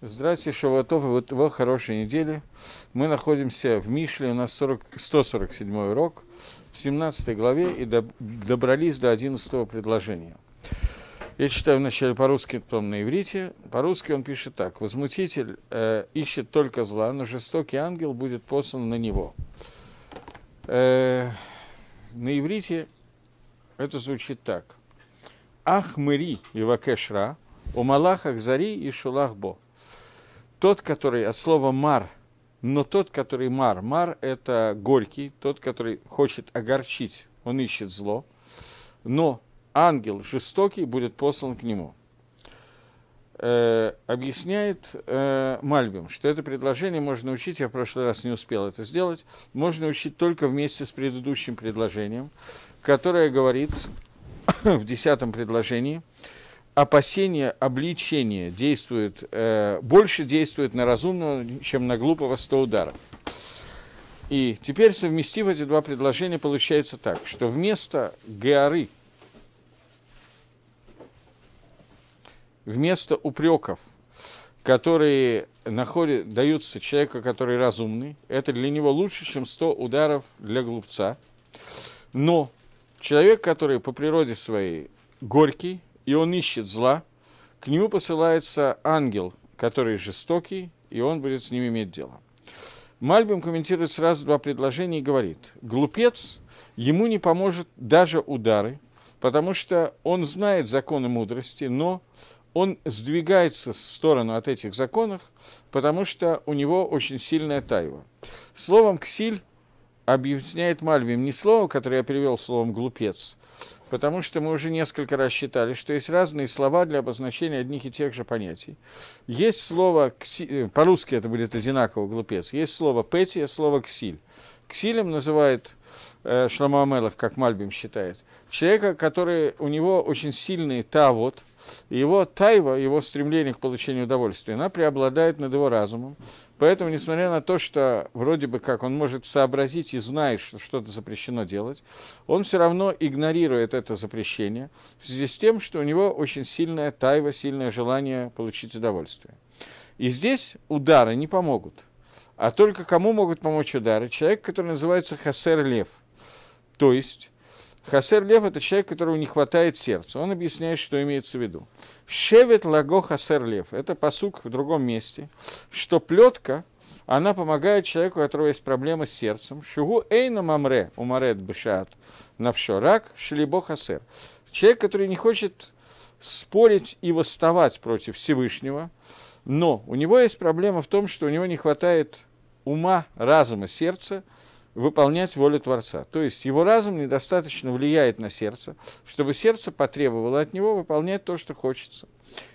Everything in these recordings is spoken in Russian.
Здравствуйте, Шаватов, вот был хорошей недели. Мы находимся в Мишле, у нас 40, 147 урок, в 17 главе, и до, добрались до 11 предложения. Я читаю вначале по-русски, потом на иврите. По-русски он пишет так. «Возмутитель э, ищет только зла, но жестокий ангел будет послан на него». Э, на иврите это звучит так. «Ах мэри ивакешра, у малахах зари и шулах бо». Тот, который от слова «мар», но тот, который «мар». «Мар» – это горький, тот, который хочет огорчить, он ищет зло. Но ангел жестокий будет послан к нему. Э, объясняет э, Мальбим, что это предложение можно учить, я в прошлый раз не успел это сделать, можно учить только вместе с предыдущим предложением, которое говорит в десятом предложении – опасение обличения действует, э, больше действует на разумного, чем на глупого 100 ударов. И теперь, совместив эти два предложения, получается так, что вместо горы, вместо упреков, которые находят, даются человеку, который разумный, это для него лучше, чем 100 ударов для глупца. Но человек, который по природе своей горький, и он ищет зла, к нему посылается ангел, который жестокий, и он будет с ним иметь дело. Мальбим комментирует сразу два предложения и говорит, глупец, ему не поможет даже удары, потому что он знает законы мудрости, но он сдвигается в сторону от этих законов, потому что у него очень сильная тайва. Словом «ксиль» объясняет Мальвим не слово, которое я перевел словом «глупец», потому что мы уже несколько раз считали, что есть разные слова для обозначения одних и тех же понятий. Есть слово, э, по-русски это будет одинаково, глупец, есть слово «пэти», слово «ксиль». Ксилем называет э, Шламамелов, как Мальбим считает, человека, который, у него очень сильный тавод – его тайва, его стремление к получению удовольствия, она преобладает над его разумом. Поэтому, несмотря на то, что вроде бы как он может сообразить и знает, что что-то запрещено делать, он все равно игнорирует это запрещение в связи с тем, что у него очень сильная тайва, сильное желание получить удовольствие. И здесь удары не помогут. А только кому могут помочь удары? Человек, который называется Хасер Лев. То есть Хасер Лев – это человек, которого не хватает сердца. Он объясняет, что имеется в виду. Шевет лаго хасер лев – это посук в другом месте, что плетка, она помогает человеку, у которого есть проблемы с сердцем. Шугу эйна мамре умарет бышат навшо рак шлибо хасер. Человек, который не хочет спорить и восставать против Всевышнего, но у него есть проблема в том, что у него не хватает ума, разума, сердца – выполнять волю Творца. То есть его разум недостаточно влияет на сердце, чтобы сердце потребовало от него выполнять то, что хочется.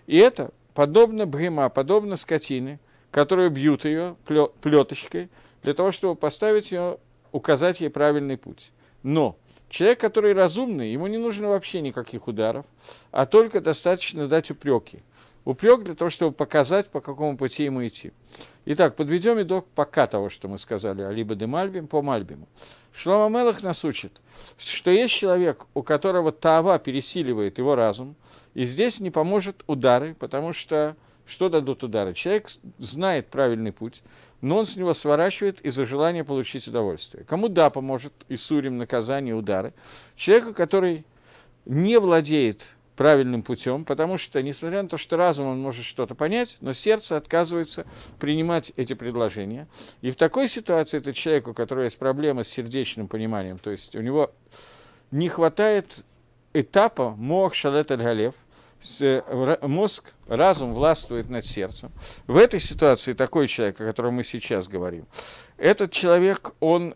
И это подобно брема, подобно скотине, которую бьют ее плеточкой для того, чтобы поставить ее, указать ей правильный путь. Но человек, который разумный, ему не нужно вообще никаких ударов, а только достаточно дать упреки – Упрек для того, чтобы показать, по какому пути ему идти. Итак, подведем итог пока того, что мы сказали, а либо Демальбим по Мальбиму. Шлома Мелах нас учит, что есть человек, у которого тава пересиливает его разум, и здесь не поможет удары, потому что что дадут удары? Человек знает правильный путь, но он с него сворачивает из-за желания получить удовольствие. Кому да поможет и сурим наказание, удары? Человеку, который не владеет правильным путем, потому что, несмотря на то, что разум он может что-то понять, но сердце отказывается принимать эти предложения. И в такой ситуации это человек, у которого есть проблема с сердечным пониманием, то есть у него не хватает этапа мох шалет галев э, мозг, разум властвует над сердцем. В этой ситуации такой человек, о котором мы сейчас говорим, этот человек, он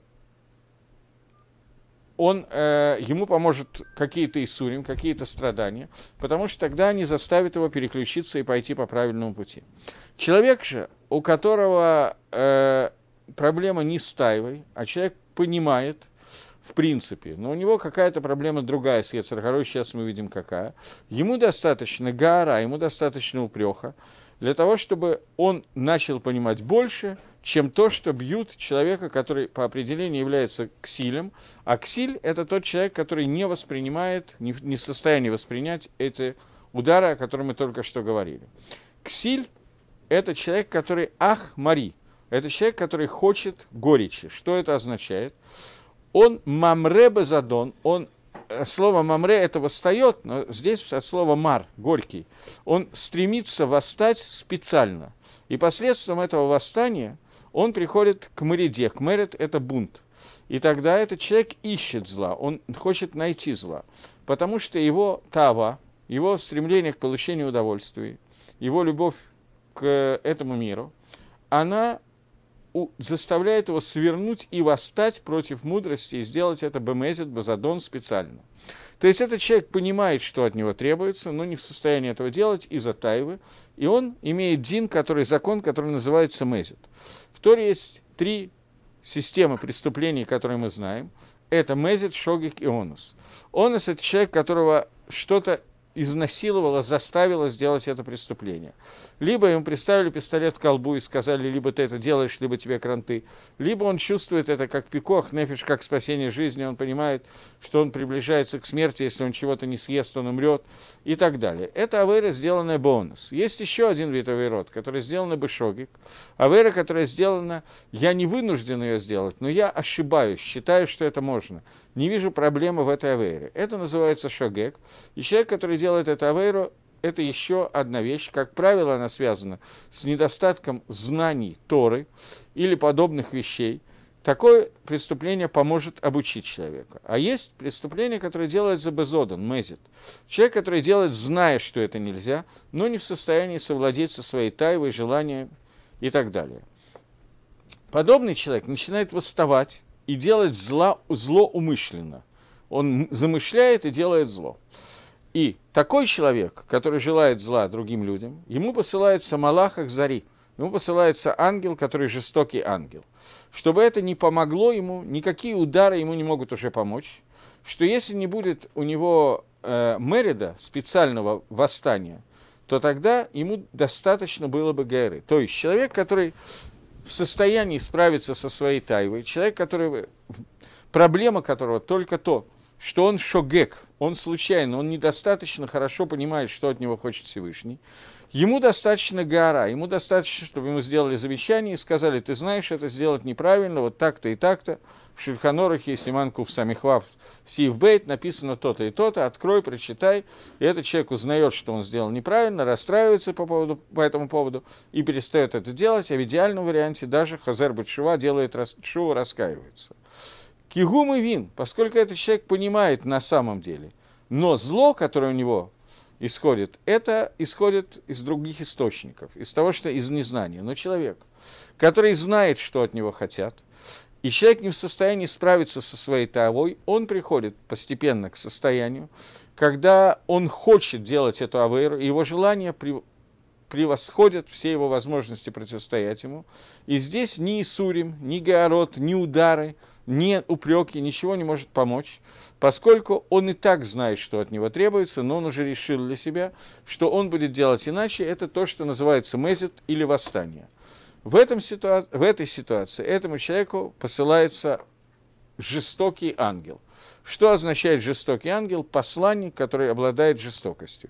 он, э, ему поможет какие-то Исурим, какие-то страдания, потому что тогда они заставят его переключиться и пойти по правильному пути. Человек же, у которого э, проблема не стаивай, а человек понимает, в принципе, но у него какая-то проблема другая с Ецаргорой, сейчас мы видим какая. Ему достаточно гора, ему достаточно упреха, для того, чтобы он начал понимать больше, чем то, что бьют человека, который по определению является ксилем. А ксиль – это тот человек, который не воспринимает, не, в состоянии воспринять эти удары, о которых мы только что говорили. Ксиль – это человек, который ах-мари, это человек, который хочет горечи. Что это означает? Он мамребе задон, он Э, слово «мамре» это «восстает», но здесь от слова «мар» – «горький». Он стремится восстать специально. И последствием этого восстания он приходит к мэриде. К мэрит – это бунт. И тогда этот человек ищет зла, он хочет найти зла, потому что его тава, его стремление к получению удовольствия, его любовь к э, этому миру, она заставляет его свернуть и восстать против мудрости, и сделать это Бемезет Базадон специально. То есть этот человек понимает, что от него требуется, но не в состоянии этого делать из-за тайвы, и он имеет дин, который закон, который называется Мезет. В Торе есть три системы преступлений, которые мы знаем. Это Мезет, Шогик и Онус. Онус – это человек, которого что-то изнасиловала, заставила сделать это преступление. Либо ему приставили пистолет к колбу и сказали, либо ты это делаешь, либо тебе кранты. Либо он чувствует это как пикох, нефиш, как спасение жизни, он понимает, что он приближается к смерти, если он чего-то не съест, он умрет и так далее. Это авера, сделанная бонус. Есть еще один вид аверот, который сделан бешогик. Авера, которая сделана, я не вынужден ее сделать, но я ошибаюсь, считаю, что это можно не вижу проблемы в этой авейре. Это называется шагек. И человек, который делает эту авейру, это еще одна вещь. Как правило, она связана с недостатком знаний Торы или подобных вещей. Такое преступление поможет обучить человека. А есть преступление, которое делает за безодан, мезит. Человек, который делает, зная, что это нельзя, но не в состоянии совладеть со своей тайвой, желанием и так далее. Подобный человек начинает восставать и делать зло зло умышленно. Он замышляет и делает зло. И такой человек, который желает зла другим людям, ему посылается Малах Ахзари, ему посылается ангел, который жестокий ангел, чтобы это не помогло ему, никакие удары ему не могут уже помочь, что если не будет у него э, Мерида, специального восстания, то тогда ему достаточно было бы Гайры. То есть человек, который в состоянии справиться со своей тайвой, человек, который, проблема которого только то, что он шогек, он случайно, он недостаточно хорошо понимает, что от него хочет Всевышний. Ему достаточно гора, ему достаточно, чтобы ему сделали замечание и сказали, ты знаешь, это сделать неправильно, вот так-то и так-то. В Шульханорах есть Иман Кувсамихвав Сивбейт, написано то-то и то-то, открой, прочитай. И этот человек узнает, что он сделал неправильно, расстраивается по, поводу, по этому поводу и перестает это делать, а в идеальном варианте даже Хазар Батшува делает шува, раскаивается. Кигум и вин, поскольку этот человек понимает на самом деле. Но зло, которое у него исходит, это исходит из других источников, из того, что из незнания. Но человек, который знает, что от него хотят, и человек не в состоянии справиться со своей тавой, он приходит постепенно к состоянию, когда он хочет делать эту авейру, и его желание превосходят все его возможности противостоять ему. И здесь ни Исурим, ни Георот, ни удары – ни упреки, ничего не может помочь, поскольку он и так знает, что от него требуется, но он уже решил для себя, что он будет делать иначе, это то, что называется мезит или восстание. В, этом ситуа... в этой ситуации этому человеку посылается жестокий ангел. Что означает жестокий ангел? Посланник, который обладает жестокостью.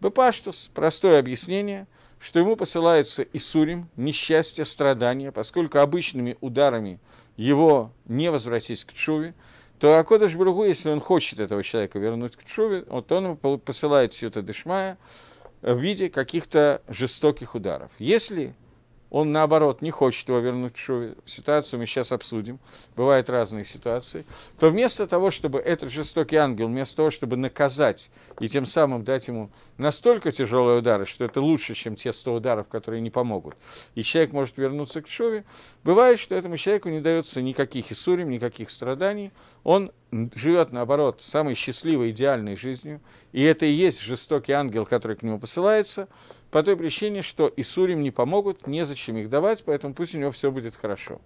Бепаштус, простое объяснение, что ему посылается Исурим, несчастье, страдания, поскольку обычными ударами его не возвратить к Чуве, то Акодыш Бругу, если он хочет этого человека вернуть к Чуве, вот он посылает Сьюта Дышмая в виде каких-то жестоких ударов. Если он, наоборот, не хочет его вернуть в ситуацию, мы сейчас обсудим, бывают разные ситуации, то вместо того, чтобы этот жестокий ангел, вместо того, чтобы наказать и тем самым дать ему настолько тяжелые удары, что это лучше, чем те 100 ударов, которые не помогут, и человек может вернуться к шуве, бывает, что этому человеку не дается никаких иссурим, никаких страданий, он живет, наоборот, самой счастливой, идеальной жизнью, и это и есть жестокий ангел, который к нему посылается – по той причине, что и сурим не помогут, незачем их давать, поэтому пусть у него все будет хорошо.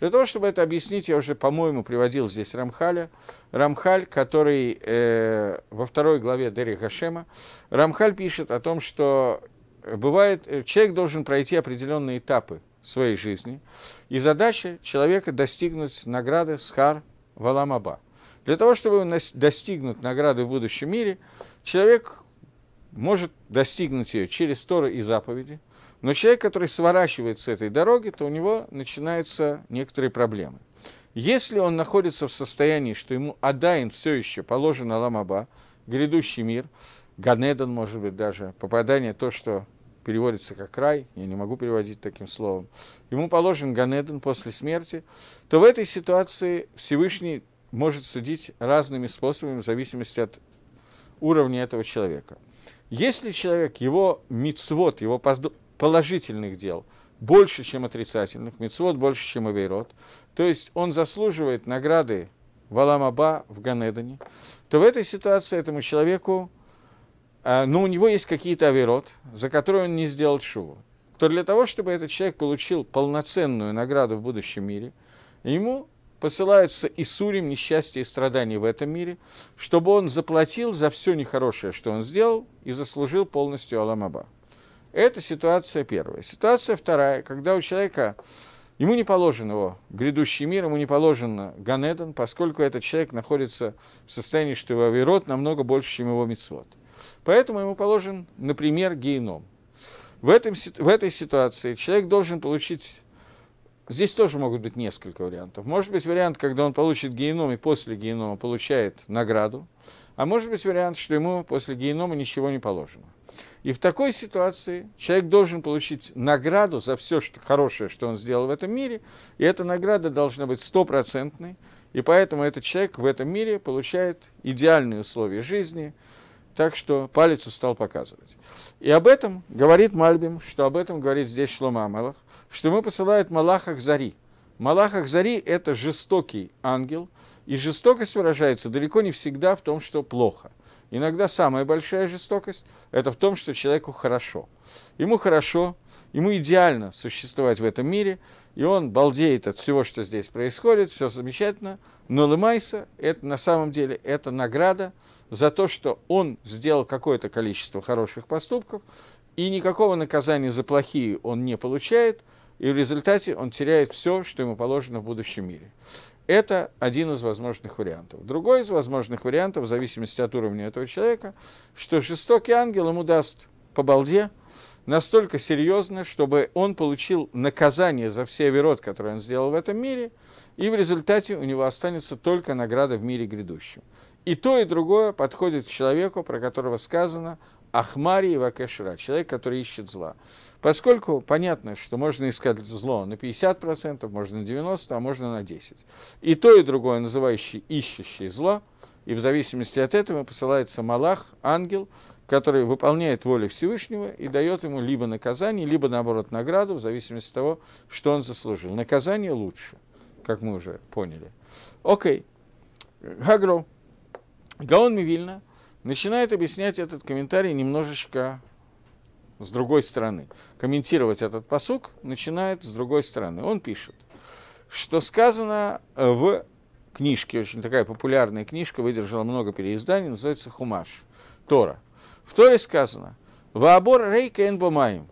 Для того, чтобы это объяснить, я уже, по-моему, приводил здесь Рамхаля, Рамхаль, который э, во второй главе Дери Хашема, Рамхаль пишет о том, что бывает, э, человек должен пройти определенные этапы своей жизни, и задача человека достигнуть награды Схар Валамаба. Для того, чтобы достигнуть награды в будущем мире, человек может достигнуть ее через Торы и заповеди, но человек, который сворачивает с этой дороги, то у него начинаются некоторые проблемы. Если он находится в состоянии, что ему Адайн все еще положено Ламаба, грядущий мир, ганедон, может быть, даже, попадание, то, что переводится как рай, я не могу переводить таким словом, ему положен ганедон после смерти, то в этой ситуации Всевышний может судить разными способами в зависимости от уровня этого человека. Если человек, его мицвод, его положительных дел больше, чем отрицательных, мицвод больше, чем Аверот, то есть он заслуживает награды Валамаба в Ганедане, то в этой ситуации этому человеку, а, ну, у него есть какие-то Аверот, за которые он не сделал шуву, то для того, чтобы этот человек получил полноценную награду в будущем мире, ему посылаются и сурим несчастья и страдания в этом мире, чтобы он заплатил за все нехорошее, что он сделал, и заслужил полностью Аламаба. Это ситуация первая. Ситуация вторая, когда у человека, ему не положен его грядущий мир, ему не положен Ганедон, поскольку этот человек находится в состоянии, что его авирот намного больше, чем его мицвод. Поэтому ему положен, например, геном. В, этом, в этой ситуации человек должен получить Здесь тоже могут быть несколько вариантов. Может быть вариант, когда он получит геном и после генома получает награду, а может быть вариант, что ему после генома ничего не положено. И в такой ситуации человек должен получить награду за все что, хорошее, что он сделал в этом мире, и эта награда должна быть стопроцентной, и поэтому этот человек в этом мире получает идеальные условия жизни – так что палец устал показывать. И об этом говорит Мальбим, что об этом говорит здесь Шлома Малах, что ему посылают Малаха к Зари. Малаха к Зари – это жестокий ангел, и жестокость выражается далеко не всегда в том, что плохо – Иногда самая большая жестокость – это в том, что человеку хорошо. Ему хорошо, ему идеально существовать в этом мире, и он балдеет от всего, что здесь происходит, все замечательно, но Лемайса – это на самом деле это награда за то, что он сделал какое-то количество хороших поступков, и никакого наказания за плохие он не получает, и в результате он теряет все, что ему положено в будущем мире. Это один из возможных вариантов. Другой из возможных вариантов, в зависимости от уровня этого человека, что жестокий ангел ему даст по балде настолько серьезно, чтобы он получил наказание за все верот, которые он сделал в этом мире, и в результате у него останется только награда в мире грядущем. И то, и другое подходит к человеку, про которого сказано, Ахмари и Вакешра, человек, который ищет зла. Поскольку понятно, что можно искать зло на 50%, можно на 90%, а можно на 10%. И то, и другое, называющий ищущий зла, и в зависимости от этого посылается Малах, ангел, который выполняет волю Всевышнего и дает ему либо наказание, либо, наоборот, награду, в зависимости от того, что он заслужил. Наказание лучше, как мы уже поняли. Окей. Гагро. Гаон Мивильна – начинает объяснять этот комментарий немножечко с другой стороны. Комментировать этот посук начинает с другой стороны. Он пишет, что сказано в книжке, очень такая популярная книжка, выдержала много переизданий, называется «Хумаш», Тора. В Торе сказано «Ваабор рейка энбомаем»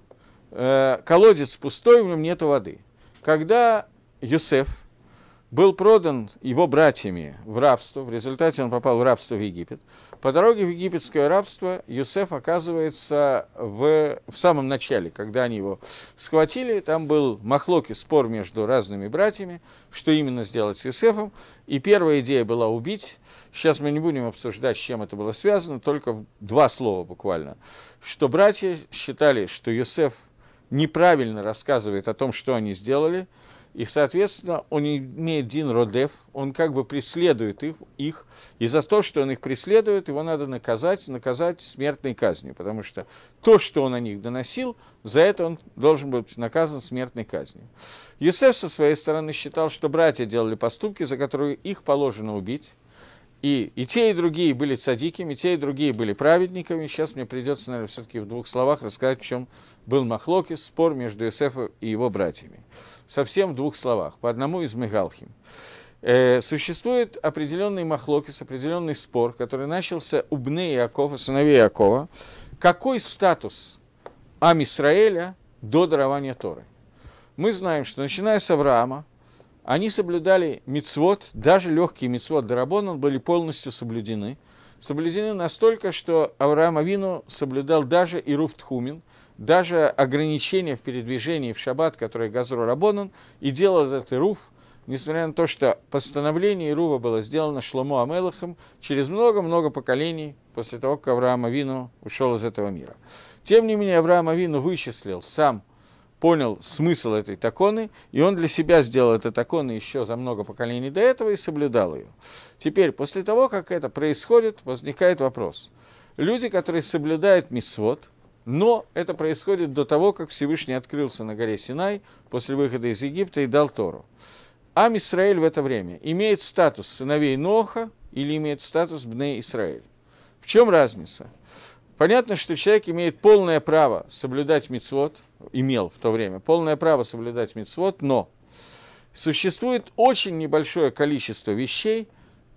э, «Колодец пустой, в нем нет воды». Когда Юсеф, был продан его братьями в рабство, в результате он попал в рабство в Египет. По дороге в египетское рабство Юсеф оказывается в, в самом начале, когда они его схватили, там был махлок и спор между разными братьями, что именно сделать с Юсефом, и первая идея была убить, сейчас мы не будем обсуждать, с чем это было связано, только два слова буквально, что братья считали, что Юсеф неправильно рассказывает о том, что они сделали – и, соответственно, он имеет Дин Родев, он как бы преследует их, их, и за то, что он их преследует, его надо наказать, наказать смертной казнью, потому что то, что он о них доносил, за это он должен быть наказан смертной казнью. Юсеф со своей стороны считал, что братья делали поступки, за которые их положено убить, и, и те, и другие были цадиками, и те, и другие были праведниками. Сейчас мне придется, наверное, все-таки в двух словах рассказать, в чем был Махлокис, спор между Есефом и его братьями. Совсем в двух словах, по одному из Мегалхим. Э, существует определенный Махлокис, определенный спор, который начался у Бне Иакова, сыновей Иакова. Какой статус Ам до дарования Торы? Мы знаем, что начиная с Авраама, они соблюдали мицвод, даже легкие мицвод Дарабонан были полностью соблюдены. Соблюдены настолько, что Авраам Авину соблюдал даже и Руфтхумин, даже ограничения в передвижении в шаббат, которые Газру Рабонан, и делал этот Ируф, несмотря на то, что постановление Ирува было сделано Шломо Амелахом через много-много поколений после того, как Авраам Авину ушел из этого мира. Тем не менее, Авраам Авину вычислил сам – понял смысл этой таконы, и он для себя сделал эту такону еще за много поколений до этого и соблюдал ее. Теперь, после того, как это происходит, возникает вопрос. Люди, которые соблюдают мисвод, но это происходит до того, как Всевышний открылся на горе Синай после выхода из Египта и дал Тору. А Исраиль в это время имеет статус сыновей Ноха или имеет статус Бне Исраиль. В чем разница? Понятно, что человек имеет полное право соблюдать мицвод, имел в то время полное право соблюдать мицвод, но существует очень небольшое количество вещей,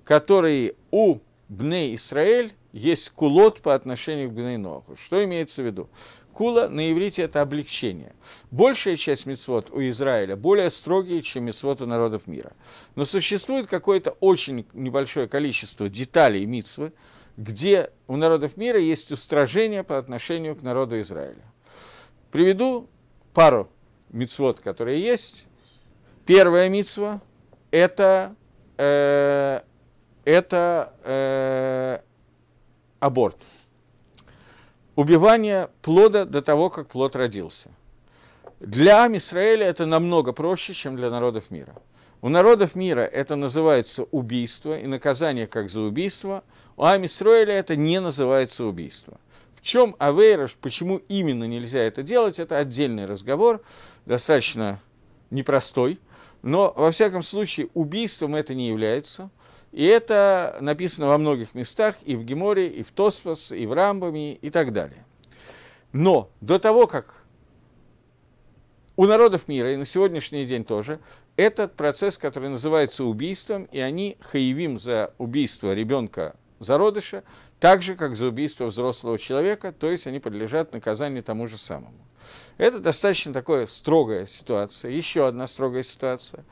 которые у бне Исраэль есть кулот по отношению к бне Ноху. Что имеется в виду? Кула на иврите это облегчение. Большая часть мецвод у Израиля более строгие, чем мецвод у народов мира. Но существует какое-то очень небольшое количество деталей мицвы, где у народов мира есть устражение по отношению к народу Израиля. Приведу пару мицвод, которые есть. Первая мицва – это, э, это э, аборт. Убивание плода до того, как плод родился. Для Израиля это намного проще, чем для народов мира. У народов мира это называется убийство и наказание как за убийство – у а Амисроэля это не называется убийство. В чем Авейрош, почему именно нельзя это делать, это отдельный разговор, достаточно непростой. Но, во всяком случае, убийством это не является. И это написано во многих местах, и в Геморе, и в Тосфос, и в Рамбами и так далее. Но до того, как у народов мира, и на сегодняшний день тоже, этот процесс, который называется убийством, и они хаевим за убийство ребенка зародыша, так же, как за убийство взрослого человека, то есть они подлежат наказанию тому же самому. Это достаточно такая строгая ситуация, еще одна строгая ситуация,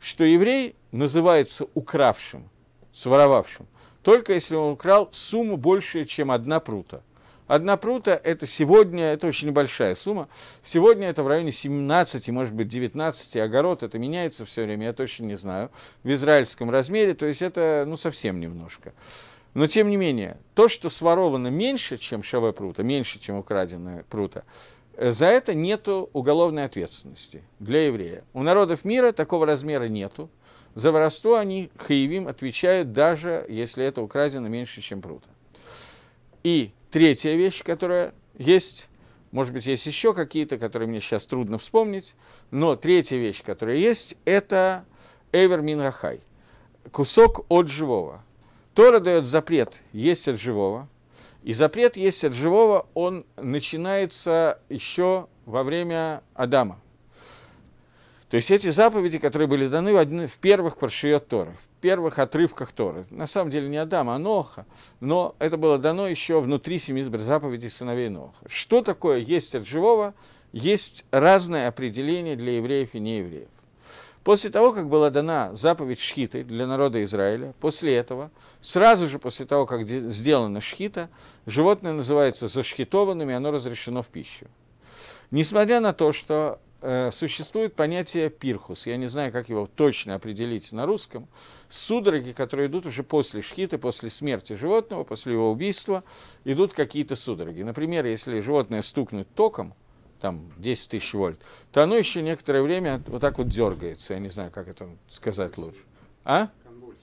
что еврей называется укравшим, своровавшим, только если он украл сумму больше, чем одна прута. Одна прута – это сегодня, это очень большая сумма, сегодня это в районе 17, может быть, 19 огород, это меняется все время, я точно не знаю, в израильском размере, то есть это, ну, совсем немножко. Но тем не менее, то, что своровано меньше, чем шаве прута, меньше, чем украденное прута, э, за это нет уголовной ответственности для еврея. У народов мира такого размера нету. За воровство они хаевим отвечают, даже если это украдено меньше, чем прута. И третья вещь, которая есть, может быть, есть еще какие-то, которые мне сейчас трудно вспомнить, но третья вещь, которая есть, это эвер мингахай, кусок от живого – Тора дает запрет есть от живого, и запрет есть от живого, он начинается еще во время Адама. То есть эти заповеди, которые были даны в, в первых паршиот Торы, в первых отрывках Торы. На самом деле не Адама, а Ноха, но это было дано еще внутри семи заповедей сыновей Ноха. Что такое есть от живого? Есть разное определение для евреев и неевреев. После того, как была дана заповедь шхиты для народа Израиля, после этого, сразу же после того, как сделана шхита, животное называется зашхитованным, и оно разрешено в пищу. Несмотря на то, что э, существует понятие пирхус, я не знаю, как его точно определить на русском, судороги, которые идут уже после шхиты, после смерти животного, после его убийства, идут какие-то судороги. Например, если животное стукнуть током – там 10 тысяч вольт, то оно еще некоторое время вот так вот дергается. Я не знаю, как это сказать лучше. А? Конвульсия.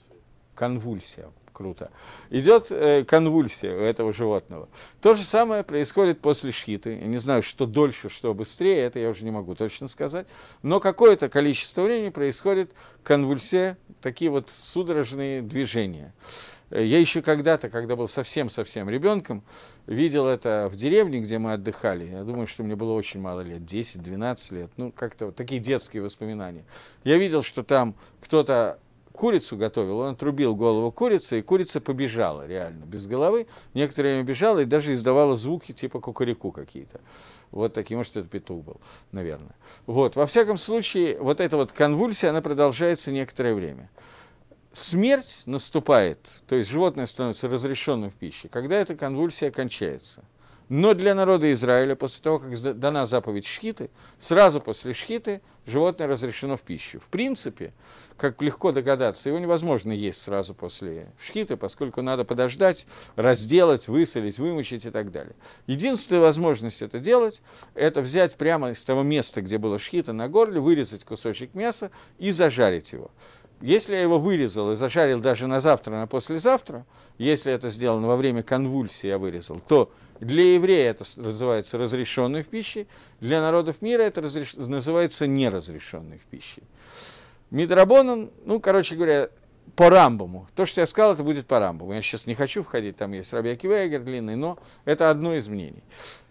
Конвульсия. Круто. Идет э, конвульсия у этого животного. То же самое происходит после шхиты. Я не знаю, что дольше, что быстрее, это я уже не могу точно сказать. Но какое-то количество времени происходит конвульсия, такие вот судорожные движения. Э, я еще когда-то, когда был совсем-совсем ребенком, видел это в деревне, где мы отдыхали. Я думаю, что мне было очень мало лет, 10-12 лет. Ну, как-то вот такие детские воспоминания. Я видел, что там кто-то курицу готовил, он отрубил голову курицы, и курица побежала реально, без головы. Некоторое время бежала и даже издавала звуки типа кукареку какие-то. Вот такие, может, это петух был, наверное. Вот, во всяком случае, вот эта вот конвульсия, она продолжается некоторое время смерть наступает, то есть животное становится разрешенным в пище, когда эта конвульсия кончается. Но для народа Израиля, после того, как дана заповедь шхиты, сразу после шхиты животное разрешено в пищу. В принципе, как легко догадаться, его невозможно есть сразу после шхиты, поскольку надо подождать, разделать, высолить, вымочить и так далее. Единственная возможность это делать, это взять прямо из того места, где была шхита на горле, вырезать кусочек мяса и зажарить его. Если я его вырезал и зажарил даже на завтра, на послезавтра, если это сделано во время конвульсии я вырезал, то для еврея это называется разрешенной в пище, для народов мира это разреш... называется неразрешенной в пище. Мидрабонан, ну, короче говоря, по Рамбаму. То, что я сказал, это будет по Рамбаму. Я сейчас не хочу входить, там есть Рабьяки Вейгер длинный, но это одно из мнений.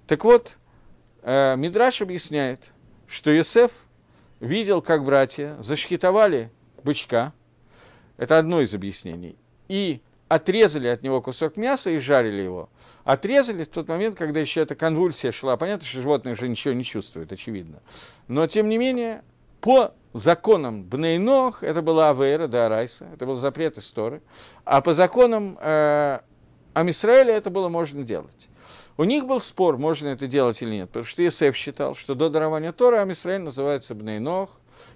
Так вот, э, Мидраш объясняет, что Есеф видел, как братья зашкитовали бычка. Это одно из объяснений. И отрезали от него кусок мяса и жарили его. Отрезали в тот момент, когда еще эта конвульсия шла. Понятно, что животное уже ничего не чувствует, очевидно. Но, тем не менее, по законам Бнейнох, это была Авера, да, Райса, это был запрет истории, а по законам э, Амисраэля это было можно делать. У них был спор, можно это делать или нет, потому что Иосиф считал, что до дарования Тора Амисраэль называется Бнейнох,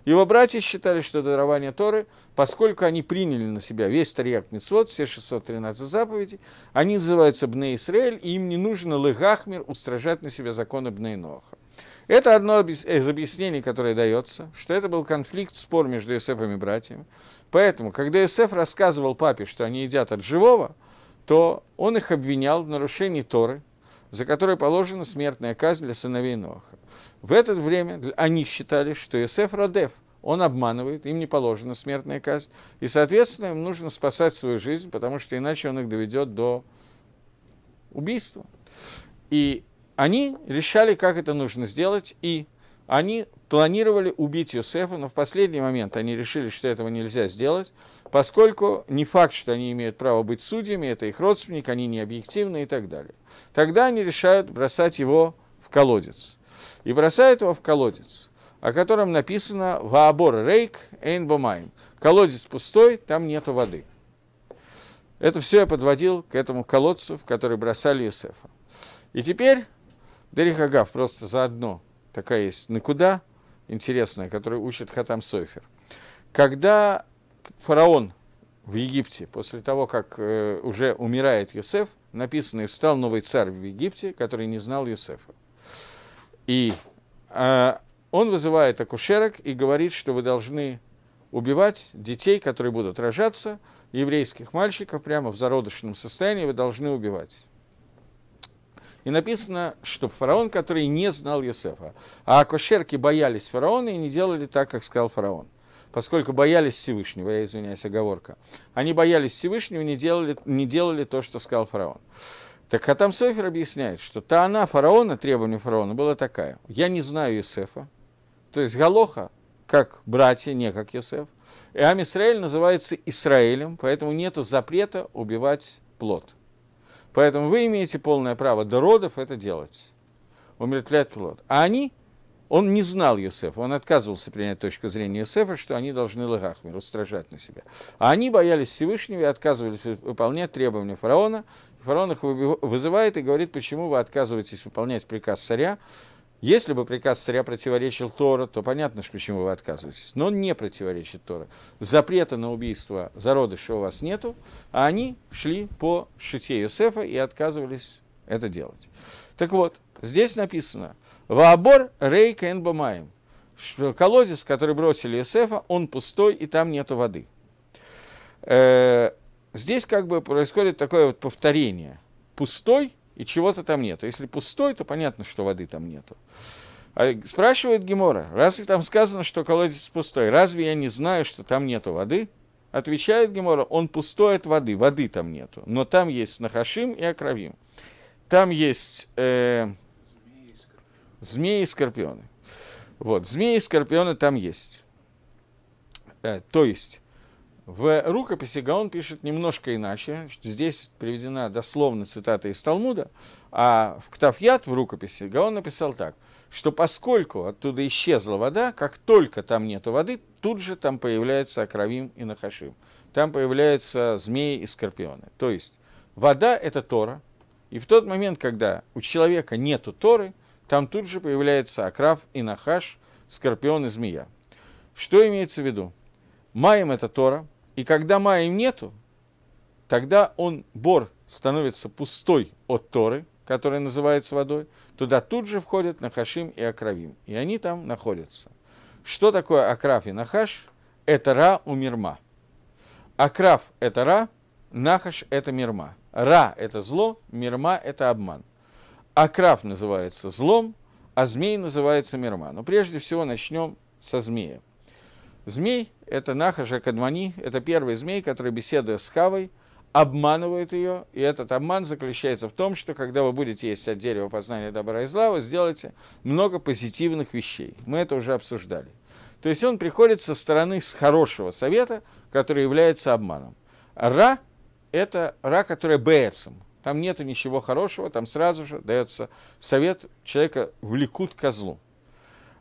его братья считали, что это дарование Торы, поскольку они приняли на себя весь Тарьяк Мицвод, все 613 заповедей, они называются Бне Исраэль, и им не нужно Лыгахмир устражать на себя законы Бне Ноха. Это одно из объяснений, которое дается, что это был конфликт, спор между Иосифом и братьями. Поэтому, когда Иосиф рассказывал папе, что они едят от живого, то он их обвинял в нарушении Торы, за которое положена смертная казнь для сыновей Ноха. В это время они считали, что Есеф Родев он обманывает, им не положена смертная казнь, и, соответственно, им нужно спасать свою жизнь, потому что иначе он их доведет до убийства. И они решали, как это нужно сделать, и они планировали убить Юсефа, но в последний момент они решили, что этого нельзя сделать, поскольку не факт, что они имеют право быть судьями, это их родственник, они не объективны и так далее. Тогда они решают бросать его в колодец и бросает его в колодец, о котором написано «Ваабор рейк эйн бомаем». Колодец пустой, там нету воды. Это все я подводил к этому колодцу, в который бросали Юсефа. И теперь Дерихагав просто заодно такая есть накуда интересная, которую учит Хатам Сойфер. Когда фараон в Египте, после того, как э, уже умирает Юсеф, написано, и встал новый царь в Египте, который не знал Юсефа. И э, он вызывает акушерок и говорит, что вы должны убивать детей, которые будут рожаться, еврейских мальчиков прямо в зародышном состоянии, вы должны убивать. И написано, что фараон, который не знал Юсефа, а акушерки боялись фараона и не делали так, как сказал фараон. Поскольку боялись Всевышнего, я извиняюсь, оговорка. Они боялись Всевышнего и не делали, не делали то, что сказал фараон. Так Хатам Софер объясняет, что та она фараона, требование фараона была такая. Я не знаю Юсефа, то есть Галоха, как братья, не как Юсеф. И Амисраэль называется Израилем, поэтому нет запрета убивать плод. Поэтому вы имеете полное право до родов это делать, умертвлять плод. А они, он не знал Юсефа, он отказывался принять точку зрения Юсефа, что они должны Лагахмир устражать на себя. А они боялись Всевышнего и отказывались выполнять требования фараона, Фараон их вызывает и говорит, почему вы отказываетесь выполнять приказ царя. Если бы приказ царя противоречил Тора, то понятно, что почему вы отказываетесь. Но он не противоречит Тора. Запрета на убийство зародыша у вас нету, а они шли по шите Юсефа и отказывались это делать. Так вот, здесь написано «Ваабор рейка энбамаем» что колодец, который бросили Юсефа, он пустой, и там нету воды. Э, здесь как бы происходит такое вот повторение. Пустой и чего-то там нету. Если пустой, то понятно, что воды там нету. А спрашивает Гемора, разве там сказано, что колодец пустой? Разве я не знаю, что там нету воды? Отвечает Гемора, он пустой от воды, воды там нету. Но там есть Нахашим и Акравим. Там есть э, змеи и скорпионы. Вот, змеи и скорпионы там есть. Э, то есть, в рукописи Гаон пишет немножко иначе. Здесь приведена дословно цитата из Талмуда, а в Ктафьят в рукописи Гаон написал так, что поскольку оттуда исчезла вода, как только там нет воды, тут же там появляется Акравим и Нахашим. Там появляются змеи и скорпионы. То есть вода – это Тора, и в тот момент, когда у человека нету Торы, там тут же появляется Акрав и Нахаш, скорпион и змея. Что имеется в виду? Маем – это Тора – и когда Мая нету, тогда он, бор, становится пустой от Торы, которая называется водой, туда тут же входят Нахашим и Акравим. И они там находятся. Что такое Акрав и Нахаш? Это Ра у Мирма. Акрав – это Ра, Нахаш – это Мирма. Ра – это зло, Мирма – это обман. Акрав называется злом, а змей называется Мирма. Но прежде всего начнем со змея. Змей – это Нахаша Кадмани, это первый змей, который, беседуя с Хавой, обманывает ее, и этот обман заключается в том, что когда вы будете есть от дерева познания добра и зла, вы сделаете много позитивных вещей. Мы это уже обсуждали. То есть он приходит со стороны с хорошего совета, который является обманом. ра – это ра, которая бецем. Там нету ничего хорошего, там сразу же дается совет человека влекут козлу.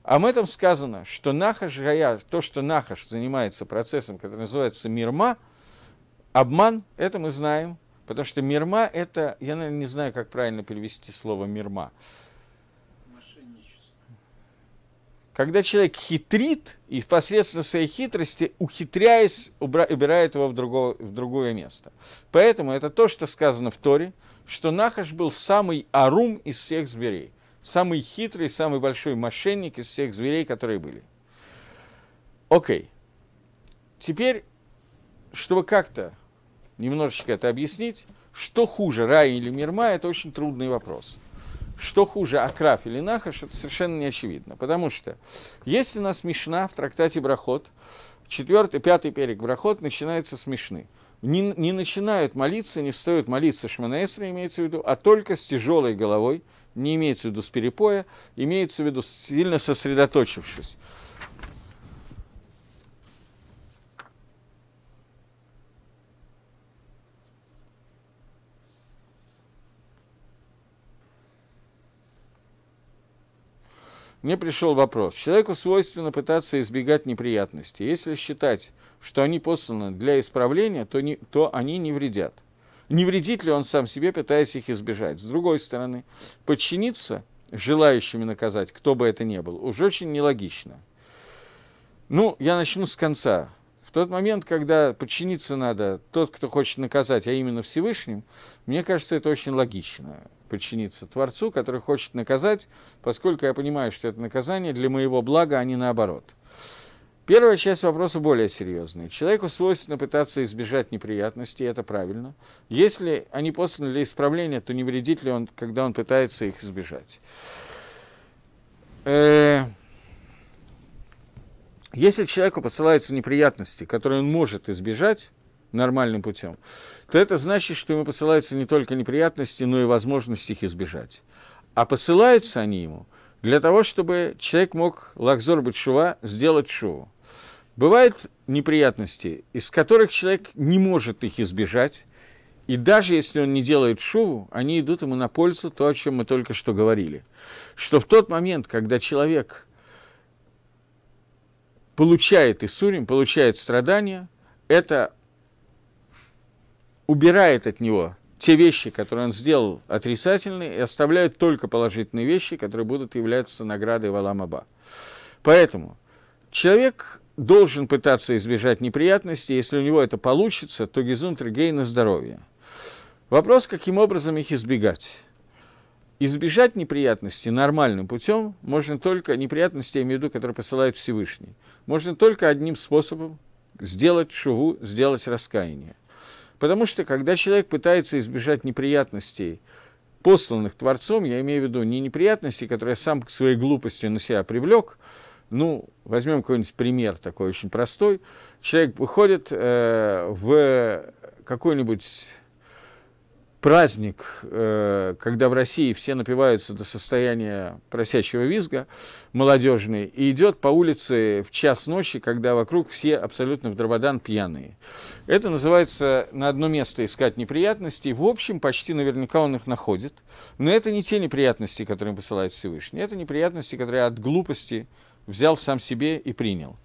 Об этом сказано, что Нахаш Гая, то, что Нахаш занимается процессом, который называется Мирма, обман, это мы знаем, потому что Мирма это, я, наверное, не знаю, как правильно перевести слово Мирма. Когда человек хитрит и посредством своей хитрости, ухитряясь, убирает его в, другого, в другое место. Поэтому это то, что сказано в Торе, что Нахаш был самый арум из всех зверей. Самый хитрый, самый большой мошенник из всех зверей, которые были. Окей. Okay. Теперь, чтобы как-то немножечко это объяснить, что хуже, рай или мирма, это очень трудный вопрос. Что хуже, Акраф или Нахаш, это совершенно не очевидно. Потому что есть у нас Мишна в трактате Брахот, четвертый, пятый перек Брахот начинается с Мишны – не, не начинают молиться, не встают молиться Шманаэсра, имеется в виду, а только с тяжелой головой, не имеется в виду с перепоя, имеется в виду сильно сосредоточившись. мне пришел вопрос. Человеку свойственно пытаться избегать неприятностей. Если считать, что они посланы для исправления, то, не, то они не вредят. Не вредит ли он сам себе, пытаясь их избежать? С другой стороны, подчиниться желающими наказать, кто бы это ни был, уже очень нелогично. Ну, я начну с конца. В тот момент, когда подчиниться надо тот, кто хочет наказать, а именно Всевышним, мне кажется, это очень логично подчиниться Творцу, который хочет наказать, поскольку я понимаю, что это наказание для моего блага, а не наоборот. Первая часть вопроса более серьезная. Человеку свойственно пытаться избежать неприятностей, это правильно. Если они посланы для исправления, то не вредит ли он, когда он пытается их избежать? Э, если человеку посылаются неприятности, которые он может избежать, нормальным путем, то это значит, что ему посылаются не только неприятности, но и возможность их избежать. А посылаются они ему для того, чтобы человек мог лакзор быть шува сделать шуву. Бывают неприятности, из которых человек не может их избежать, и даже если он не делает шуву, они идут ему на пользу то, о чем мы только что говорили. Что в тот момент, когда человек получает Исурим, получает страдания, это убирает от него те вещи, которые он сделал отрицательные, и оставляет только положительные вещи, которые будут являться наградой Валамаба. Поэтому человек должен пытаться избежать неприятностей, если у него это получится, то гизунтер гей на здоровье. Вопрос, каким образом их избегать. Избежать неприятностей нормальным путем можно только, неприятности, я имею в виду, которые посылает Всевышний, можно только одним способом сделать шуву, сделать раскаяние. Потому что, когда человек пытается избежать неприятностей, посланных Творцом, я имею в виду не неприятности, которые я сам к своей глупости на себя привлек, ну, возьмем какой-нибудь пример такой очень простой. Человек выходит э, в какой-нибудь праздник, э, когда в России все напиваются до состояния просящего визга молодежный, и идет по улице в час ночи, когда вокруг все абсолютно в дрободан пьяные. Это называется на одно место искать неприятности. В общем, почти наверняка он их находит. Но это не те неприятности, которые посылает Всевышний. Это неприятности, которые от глупости взял сам себе и принял.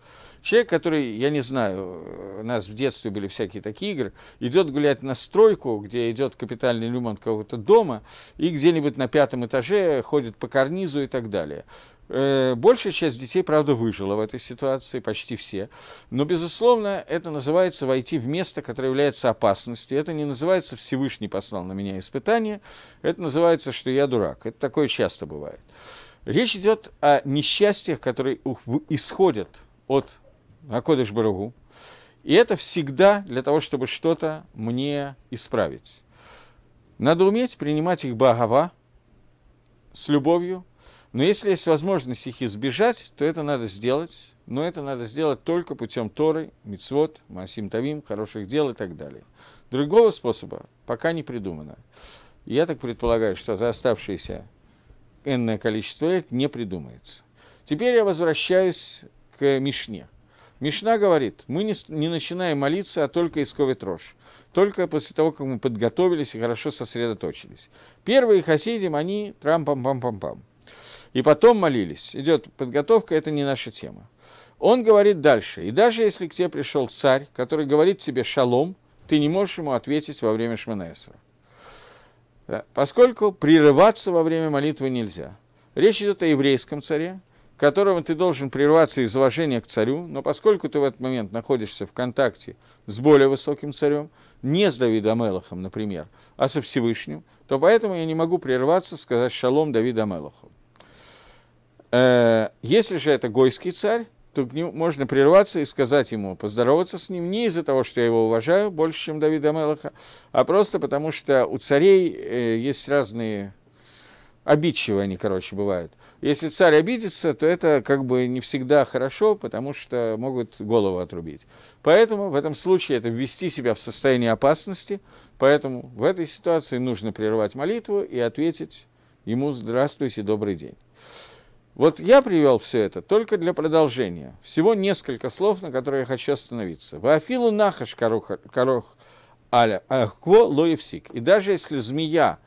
Человек, который, я не знаю, э, у нас в детстве были всякие такие игры, идет гулять на стройку, где идет капитальный ремонт какого-то дома, и где-нибудь на пятом этаже ходит по карнизу и так далее. Э, большая часть детей, правда, выжила в этой ситуации, почти все. Но, безусловно, это называется войти в место, которое является опасностью. Это не называется «Всевышний послал на меня испытание», это называется, что я дурак. Это такое часто бывает. Речь идет о несчастьях, которые исходят от Акодыш Барагу. И это всегда для того, чтобы что-то мне исправить. Надо уметь принимать их Багава с любовью, но если есть возможность их избежать, то это надо сделать, но это надо сделать только путем Торы, Мицвод, Масим Тавим, хороших дел и так далее. Другого способа пока не придумано. Я так предполагаю, что за оставшееся энное количество лет не придумается. Теперь я возвращаюсь к Мишне – Мишна говорит, мы не, не начинаем молиться, а только из ковитрош. Только после того, как мы подготовились и хорошо сосредоточились. Первые хасидим, они трам-пам-пам-пам-пам. И потом молились. Идет подготовка, это не наша тема. Он говорит дальше. И даже если к тебе пришел царь, который говорит тебе шалом, ты не можешь ему ответить во время Шманесра. Э, поскольку прерываться во время молитвы нельзя. Речь идет о еврейском царе, которому ты должен прерваться из уважения к царю, но поскольку ты в этот момент находишься в контакте с более высоким царем, не с Давидом Элохом, например, а со Всевышним, то поэтому я не могу прерваться, сказать шалом Давида Мелоху. Э, если же это гойский царь, то можно прерваться и сказать ему, поздороваться с ним не из-за того, что я его уважаю больше, чем Давида Мелоха, а просто потому, что у царей э, есть разные обидчивы они, короче, бывают. Если царь обидится, то это как бы не всегда хорошо, потому что могут голову отрубить. Поэтому в этом случае это ввести себя в состояние опасности, поэтому в этой ситуации нужно прервать молитву и ответить ему «Здравствуйте, добрый день». Вот я привел все это только для продолжения. Всего несколько слов, на которые я хочу остановиться. «Вафилу нахаш корох, корох аля ахво лоевсик». И даже если змея –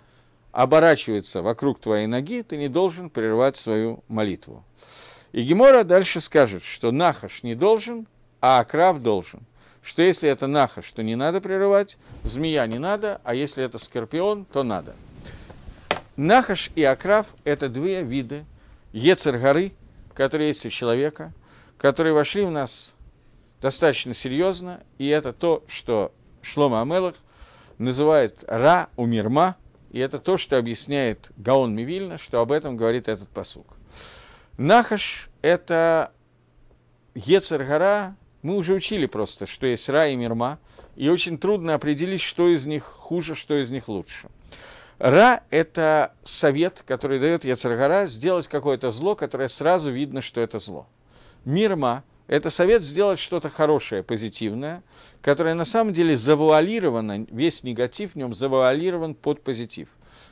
оборачивается вокруг твоей ноги, ты не должен прервать свою молитву. И Гемора дальше скажет, что Нахаш не должен, а Акраб должен. Что если это Нахаш, то не надо прерывать, змея не надо, а если это скорпион, то надо. Нахаш и Акрав – это две виды горы, которые есть у человека, которые вошли в нас достаточно серьезно, и это то, что Шлома Амелах называет Ра Умирма – и это то, что объясняет Гаон Мивильна, что об этом говорит этот посук. Нахаш – это Ецергара, мы уже учили просто, что есть Ра и Мирма, и очень трудно определить, что из них хуже, что из них лучше. Ра – это совет, который дает Яцергара сделать какое-то зло, которое сразу видно, что это зло. Мирма – это совет сделать что-то хорошее, позитивное, которое на самом деле завуалировано, весь негатив в нем завуалирован под позитив.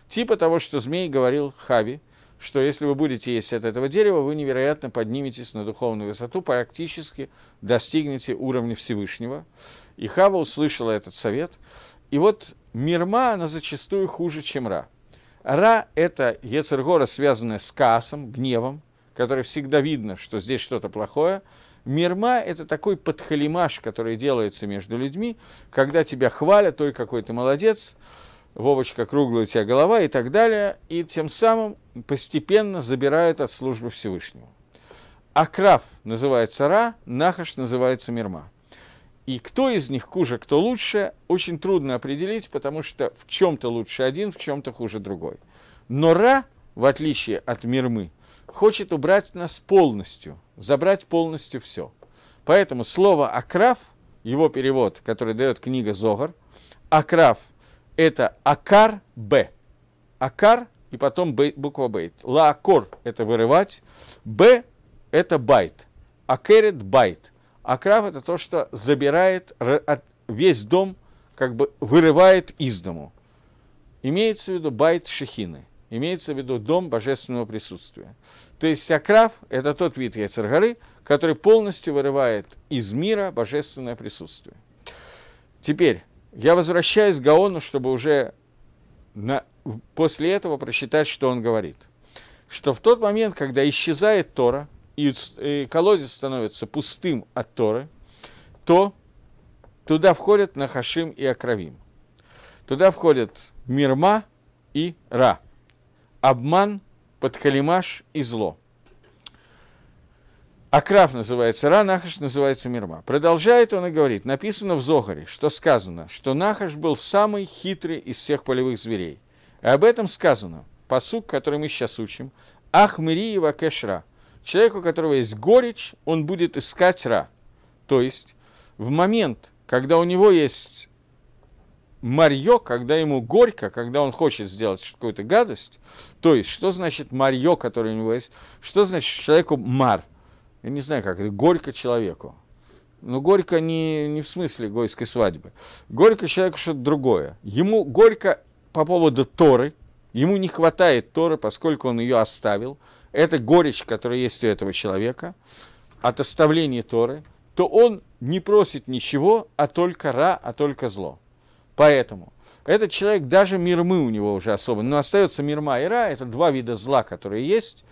Типа того, что змей говорил Хаби, что если вы будете есть от этого дерева, вы невероятно подниметесь на духовную высоту, практически достигнете уровня Всевышнего. И Хава услышала этот совет. И вот мирма, она зачастую хуже, чем ра. Ра – это Ецергора, связанная с Касом, гневом, который всегда видно, что здесь что-то плохое – Мирма – это такой подхалимаш, который делается между людьми, когда тебя хвалят, ой, какой ты молодец, Вовочка, круглая у тебя голова и так далее, и тем самым постепенно забирают от службы Всевышнего. Акрав называется Ра, Нахаш называется Мирма. И кто из них хуже, кто лучше, очень трудно определить, потому что в чем-то лучше один, в чем-то хуже другой. Но Ра, в отличие от Мирмы – хочет убрать нас полностью, забрать полностью все. Поэтому слово «акрав», его перевод, который дает книга Зогар, «акрав» – это «акар б». «Акар» и потом буква «бейт». «Лаакор» – это «вырывать», «б» – это «байт», «акерет» – «байт». «Акрав» – это то, что забирает весь дом, как бы вырывает из дому. Имеется в виду байт шехины – Имеется в виду дом божественного присутствия. То есть Акрав – это тот вид Яцергары, который полностью вырывает из мира божественное присутствие. Теперь я возвращаюсь к Гаону, чтобы уже на, после этого прочитать, что он говорит. Что в тот момент, когда исчезает Тора, и, и колодец становится пустым от Торы, то туда входят Нахашим и Акравим. Туда входят Мирма и Ра – обман, подхалимаш и зло. Акрав называется Ра, Нахаш называется Мирма. Продолжает он и говорит, написано в Зохаре, что сказано, что Нахаш был самый хитрый из всех полевых зверей. И об этом сказано, посук, который мы сейчас учим, Ахмири и Вакешра. Человек, у которого есть горечь, он будет искать Ра. То есть в момент, когда у него есть Марье, когда ему горько, когда он хочет сделать какую-то гадость, то есть, что значит Марье, которое у него есть, что значит человеку Мар? Я не знаю, как это, горько человеку. Но горько не, не в смысле гойской свадьбы. Горько человеку что-то другое. Ему горько по поводу Торы, ему не хватает Торы, поскольку он ее оставил. Это горечь, которая есть у этого человека от оставления Торы, то он не просит ничего, а только ра, а только зло. Поэтому этот человек, даже мирмы у него уже особо, но остается мирма и ра, это два вида зла, которые есть,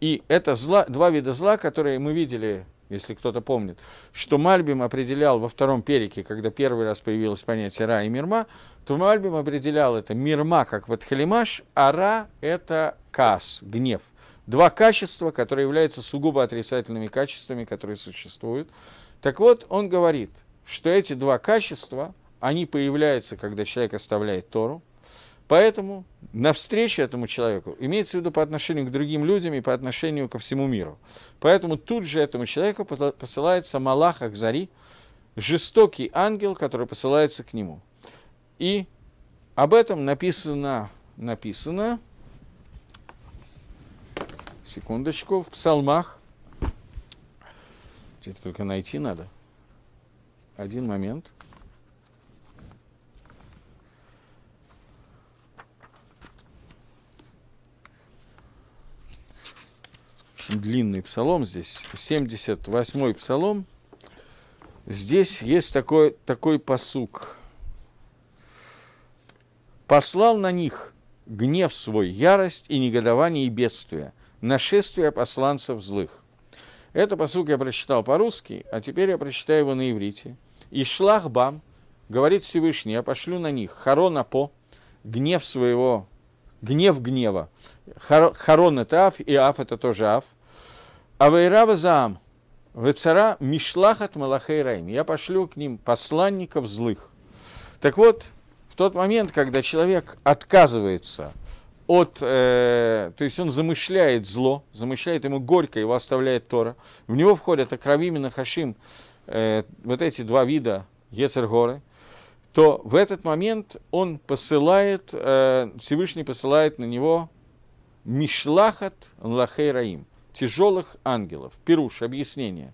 и это зла, два вида зла, которые мы видели, если кто-то помнит, что Мальбим определял во втором перике, когда первый раз появилось понятие ра и мирма, то Мальбим определял это мирма как вот ватхалимаш, а ра это кас, гнев. Два качества, которые являются сугубо отрицательными качествами, которые существуют. Так вот, он говорит, что эти два качества – они появляются, когда человек оставляет Тору. Поэтому навстречу этому человеку имеется в виду по отношению к другим людям и по отношению ко всему миру. Поэтому тут же этому человеку посылается Малах Акзари, жестокий ангел, который посылается к нему. И об этом написано, написано, секундочку, в псалмах. Теперь только найти надо. Один момент. очень длинный псалом здесь, 78-й псалом. Здесь есть такой, такой посук. «Послал на них гнев свой, ярость и негодование и бедствие, нашествие посланцев злых». Это посук я прочитал по-русски, а теперь я прочитаю его на иврите. «И шлах бам, говорит Всевышний, я пошлю на них, харона по, гнев своего гнев гнева. Харон – это аф, и аф – это тоже аф. Авейрава Заам, Вецара Мишлахат Малахей Раим. Я пошлю к ним посланников злых. Так вот, в тот момент, когда человек отказывается от, э, то есть он замышляет зло, замышляет ему горько, его оставляет Тора, в него входят Акравим и Нахашим, э, вот эти два вида Ецергоры, то в этот момент он посылает, э, Всевышний посылает на него Мишлахат Лахей Раим – тяжелых ангелов. Пируш, объяснение.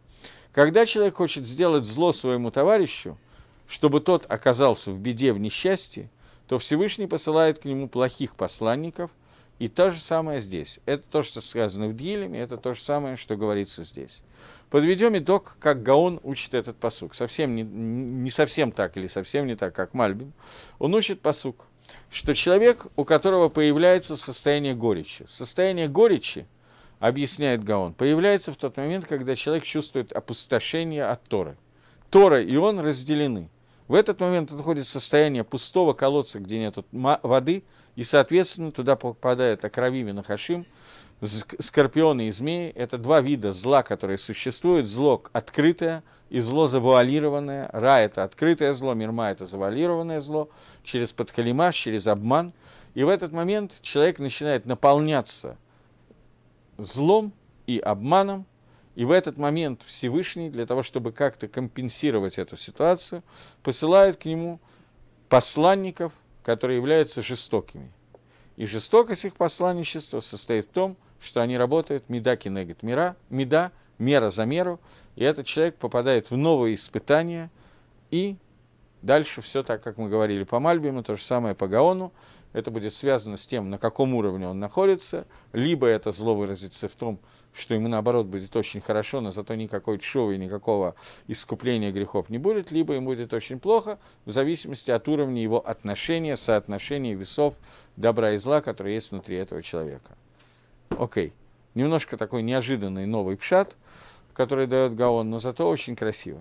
Когда человек хочет сделать зло своему товарищу, чтобы тот оказался в беде, в несчастье, то Всевышний посылает к нему плохих посланников, и то же самое здесь. Это то, что сказано в Дилеме, это то же самое, что говорится здесь. Подведем итог, как Гаон учит этот посук. Совсем не, не совсем так или совсем не так, как Мальбим. Он учит посук, что человек, у которого появляется состояние горечи. Состояние горечи – объясняет Гаон, появляется в тот момент, когда человек чувствует опустошение от Торы. Тора и он разделены. В этот момент он состояние пустого колодца, где нет воды, и, соответственно, туда попадают Акравим и Нахашим, скорпионы и змеи. Это два вида зла, которые существуют. Зло открытое и зло завуалированное. Ра – это открытое зло, мирма – это завуалированное зло. Через подхалимаш, через обман. И в этот момент человек начинает наполняться злом и обманом, и в этот момент Всевышний, для того, чтобы как-то компенсировать эту ситуацию, посылает к нему посланников, которые являются жестокими. И жестокость их посланничества состоит в том, что они работают меда кинегит мира, меда, мера за меру, и этот человек попадает в новые испытания, и дальше все так, как мы говорили по Мальбиму, то же самое по Гаону, это будет связано с тем, на каком уровне он находится, либо это зло выразится в том, что ему наоборот будет очень хорошо, но зато никакой шоу и никакого искупления грехов не будет, либо ему будет очень плохо, в зависимости от уровня его отношения, соотношения весов добра и зла, которые есть внутри этого человека. Окей. Okay. Немножко такой неожиданный новый пшат, который дает Гаон, но зато очень красиво.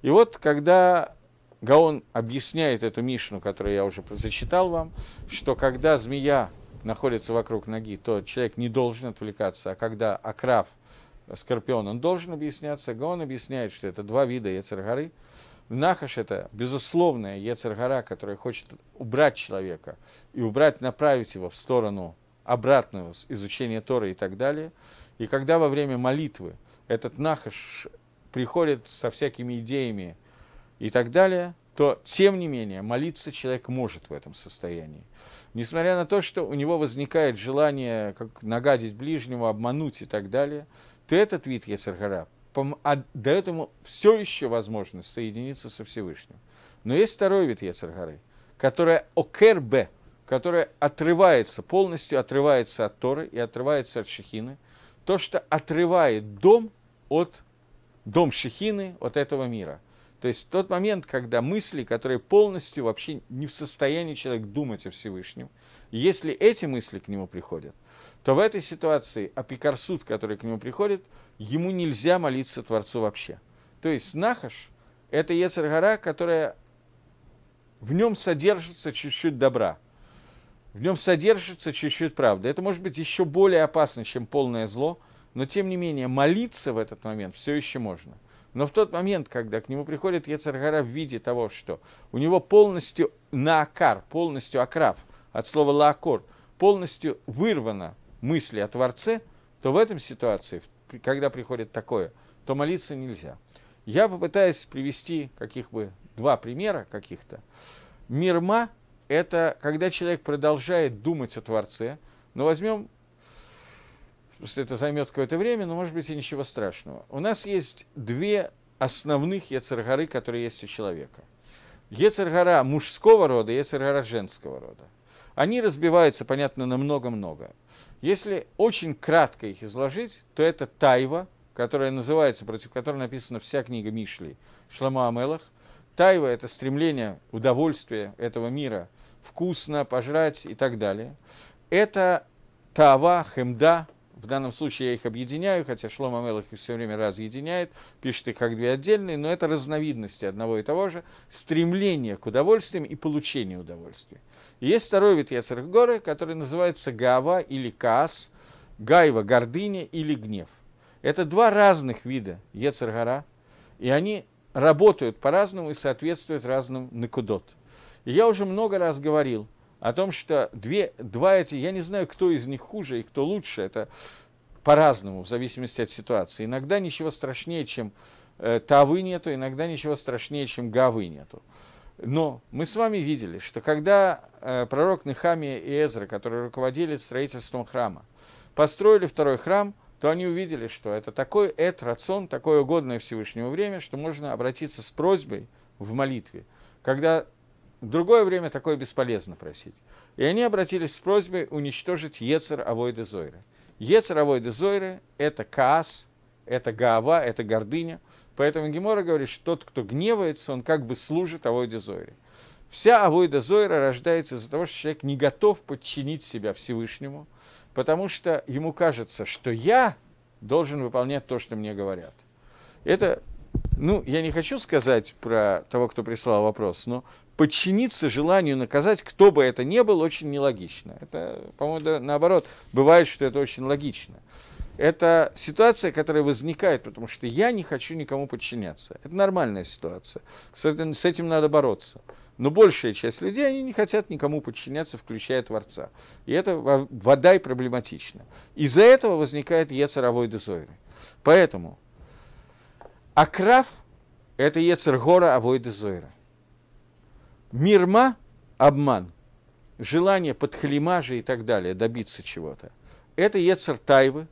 И вот, когда Гаон объясняет эту Мишну, которую я уже зачитал вам, что когда змея находится вокруг ноги, то человек не должен отвлекаться, а когда окрав скорпион, он должен объясняться. Гаон объясняет, что это два вида яцергары. Нахаш – это безусловная яцергара, которая хочет убрать человека и убрать, направить его в сторону обратного изучения Торы и так далее. И когда во время молитвы этот нахаш приходит со всякими идеями и так далее, то, тем не менее, молиться человек может в этом состоянии. Несмотря на то, что у него возникает желание как нагадить ближнего, обмануть и так далее, то этот вид Есаргара а, до этому все еще возможность соединиться со Всевышним. Но есть второй вид Ецаргары, которая окербе, которая отрывается, полностью отрывается от Торы и отрывается от Шехины, то, что отрывает дом от дом Шехины от этого мира – то есть тот момент, когда мысли, которые полностью вообще не в состоянии человек думать о Всевышнем, если эти мысли к нему приходят, то в этой ситуации апикарсуд, который к нему приходит, ему нельзя молиться Творцу вообще. То есть нахаш – это Ецаргара, которая в нем содержится чуть-чуть добра, в нем содержится чуть-чуть правды. Это может быть еще более опасно, чем полное зло, но тем не менее молиться в этот момент все еще можно – но в тот момент, когда к нему приходит Ецаргара в виде того, что у него полностью наакар, полностью акрав, от слова лаакор, полностью вырвана мысли о Творце, то в этом ситуации, когда приходит такое, то молиться нельзя. Я попытаюсь привести каких бы два примера каких-то. Мирма – это когда человек продолжает думать о Творце, но возьмем Просто это займет какое-то время, но, может быть, и ничего страшного. У нас есть две основных яцергары, которые есть у человека. Ецергара мужского рода, ецергара женского рода. Они разбиваются, понятно, на много-много. Если очень кратко их изложить, то это тайва, которая называется, против которой написана вся книга Мишли, Шлама Амелах. Тайва – это стремление удовольствия этого мира, вкусно, пожрать и так далее. Это тава, хемда – в данном случае я их объединяю, хотя Шлома Мелах их все время разъединяет, пишет их как две отдельные, но это разновидности одного и того же, стремление к удовольствиям и получение удовольствия. И есть второй вид Яцерх Горы, который называется Гава или Каас, Гайва, гордыня или гнев. Это два разных вида Ецергара, и они работают по-разному и соответствуют разным накудот. И я уже много раз говорил – о том, что две, два эти, я не знаю, кто из них хуже и кто лучше, это по-разному, в зависимости от ситуации. Иногда ничего страшнее, чем э, тавы нету, иногда ничего страшнее, чем гавы нету. Но мы с вами видели, что когда э, пророк Нехамия и Эзра, которые руководили строительством храма, построили второй храм, то они увидели, что это такой эт рацион, такое угодное Всевышнему время, что можно обратиться с просьбой в молитве. Когда в другое время такое бесполезно просить. И они обратились с просьбой уничтожить Ецер Авойда Зойра. Ецер Авойда Зойра – это каас, это гаава, это гордыня. Поэтому Гемора говорит, что тот, кто гневается, он как бы служит Авойда Зойре. Вся Авойда Зойра рождается из-за того, что человек не готов подчинить себя Всевышнему, потому что ему кажется, что я должен выполнять то, что мне говорят. Это ну, я не хочу сказать про того, кто прислал вопрос, но подчиниться желанию наказать, кто бы это ни был, очень нелогично. Это, по-моему, наоборот, бывает, что это очень логично. Это ситуация, которая возникает, потому что я не хочу никому подчиняться. Это нормальная ситуация. С этим, с этим надо бороться. Но большая часть людей, они не хотят никому подчиняться, включая Творца. И это вода и проблематично. Из-за этого возникает яцеровой дезойры. Поэтому Акрав – это яцергора авой дезойры. Мирма – обман, желание подхалимажа и так далее, добиться чего-то. Это Ецер Тайвы,